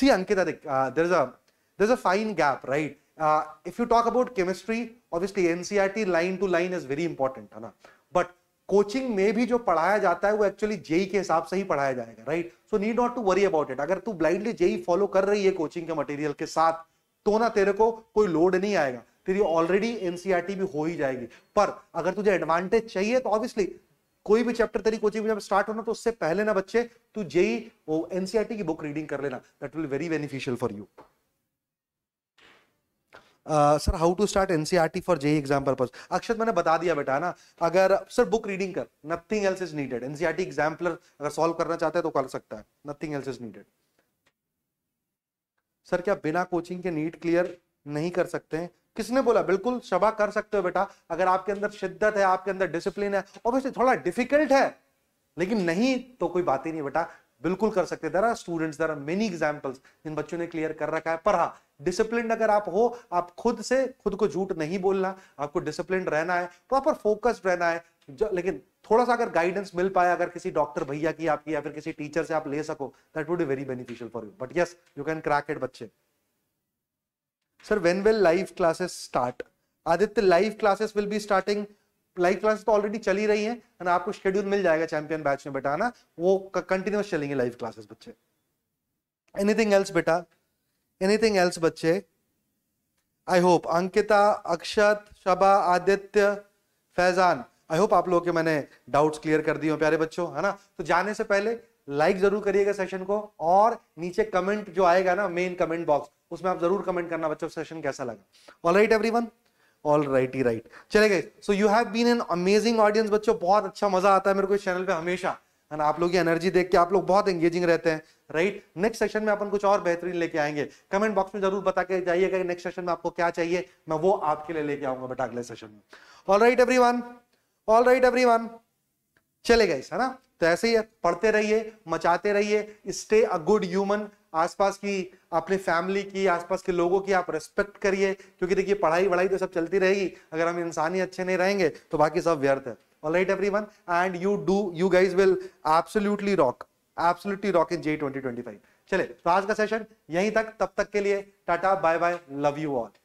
[SPEAKER 1] see Ankita there is a there is a fine gap right if you talk about chemistry obviously NCERT line to line is very important है ना coaching में भी जो पढ़ाया जाता है वो एक्चुअली जेई के हिसाब से ही पढ़ाया जाएगा right so need not to worry about it अगर तू ब्लाइंडली जेई फॉलो कर रही है कोचिंग के मटेरियल के साथ तो ना तेरे को कोई लोड नहीं आएगा तेरी ऑलरेडी एनसीआरटी e भी हो ही जाएगी पर अगर तुझे एडवांटेज चाहिए तो ऑब्वियसली कोई भी चैप्टर तेरी कोचिंग में जब स्टार्ट होना तो उससे पहले ना बच्चे तू जेई एनसीआरटी e की बुक रीडिंग कर लेना that will very beneficial for you sir how to start NCERT for JEE exam purpose Akshat मैंने बता दिया बेटा ना अगर सर बुक रीडिंग कर nothing else is needed NCERT exemplar अगर सॉल्व करना चाहते हैं तो कर सकता है nothing else is needed sir क्या बिना कोचिंग के नीट क्लियर नहीं कर सकते हैं किसने बोला बिल्कुल शबा कर सकते हो बेटा अगर आपके अंदर शिद्दत है आपके अंदर डिसिप्लिन है ऑब्वियसली थोड़ा डिफिकल्ट है लेकिन नहीं तो कोई बात ही नहीं बेटा बिल्कुल कर सकते there are students there are many examples जिन बच्चों ने क्लियर कर रखा है पर हाँ डिसिप्लिन अगर आप हो आप खुद से खुद को झूठ नहीं बोलना आपको डिसिप्लिन रहना है प्रॉपर फोकस्ड रहना है लेकिन थोड़ा सा अगर गाइडेंस मिल पाए अगर किसी डॉक्टर भैया की आपकी या फिर किसी टीचर से आप ले सको that would be very beneficial for you but yes you can crack it बच्चे sir when will live classes start Aditya live classes will be starting live classes तो ऑलरेडी चली रही है ना आपको शेड्यूल मिल जाएगा चैंपियन बैच में बेटा ना वो कंटिन्यूस चलेंगे लाइव क्लासेस बच्चे एनीथिंग एल्स बेटा एनीथिंग एल्स बच्चे I hope Ankita Akshat Shaba Aditya Faizan I hope आप लोगों के मैंने डाउट्स क्लियर कर दिए प्यारे बच्चों है ना तो जाने से पहले लाइक जरूर करिएगा सेशन को और नीचे कमेंट जो आएगा ना मेन कमेंट बॉक्स उसमें आप जरूर कमेंट करना बच्चों सेशन कैसा लगा all right every all right ही राइट चले गए so you have been an amazing audience बच्चों बहुत अच्छा मजा आता है मेरे को इस चैनल पे हमेशा एंड आप लोग की एनर्जी देख के आप लोग बहुत एंगेजिंग रहते हैं राइट नेक्स्ट सेशन में अपन कुछ और बेहतरीन लेके आएंगे कमेंट बॉक्स में जरूर बता के जाइएगा कि नेक्स्ट सेशन में आपको क्या चाहिए मैं वो आपके लिए लेके आऊंगा बेटा अगले सेशन में all right every one all right every one चले गए है ना तो ऐसे ही पढ़ते रहिए मचाते रहिए स्टे अ गुड ह्यूमन आसपास की अपने फैमिली की आसपास के लोगों की आप रिस्पेक्ट करिए क्योंकि देखिए पढ़ाई वढ़ाई तो सब चलती रहेगी अगर हम इंसान ही अच्छे नहीं रहेंगे तो बाकी सब व्यर्थ है all right every one and you do you guys will absolutely rock absolutely rock in JEE twenty twenty five चले तो आज का सेशन यहीं तक तब तक के लिए tata bye bye love you all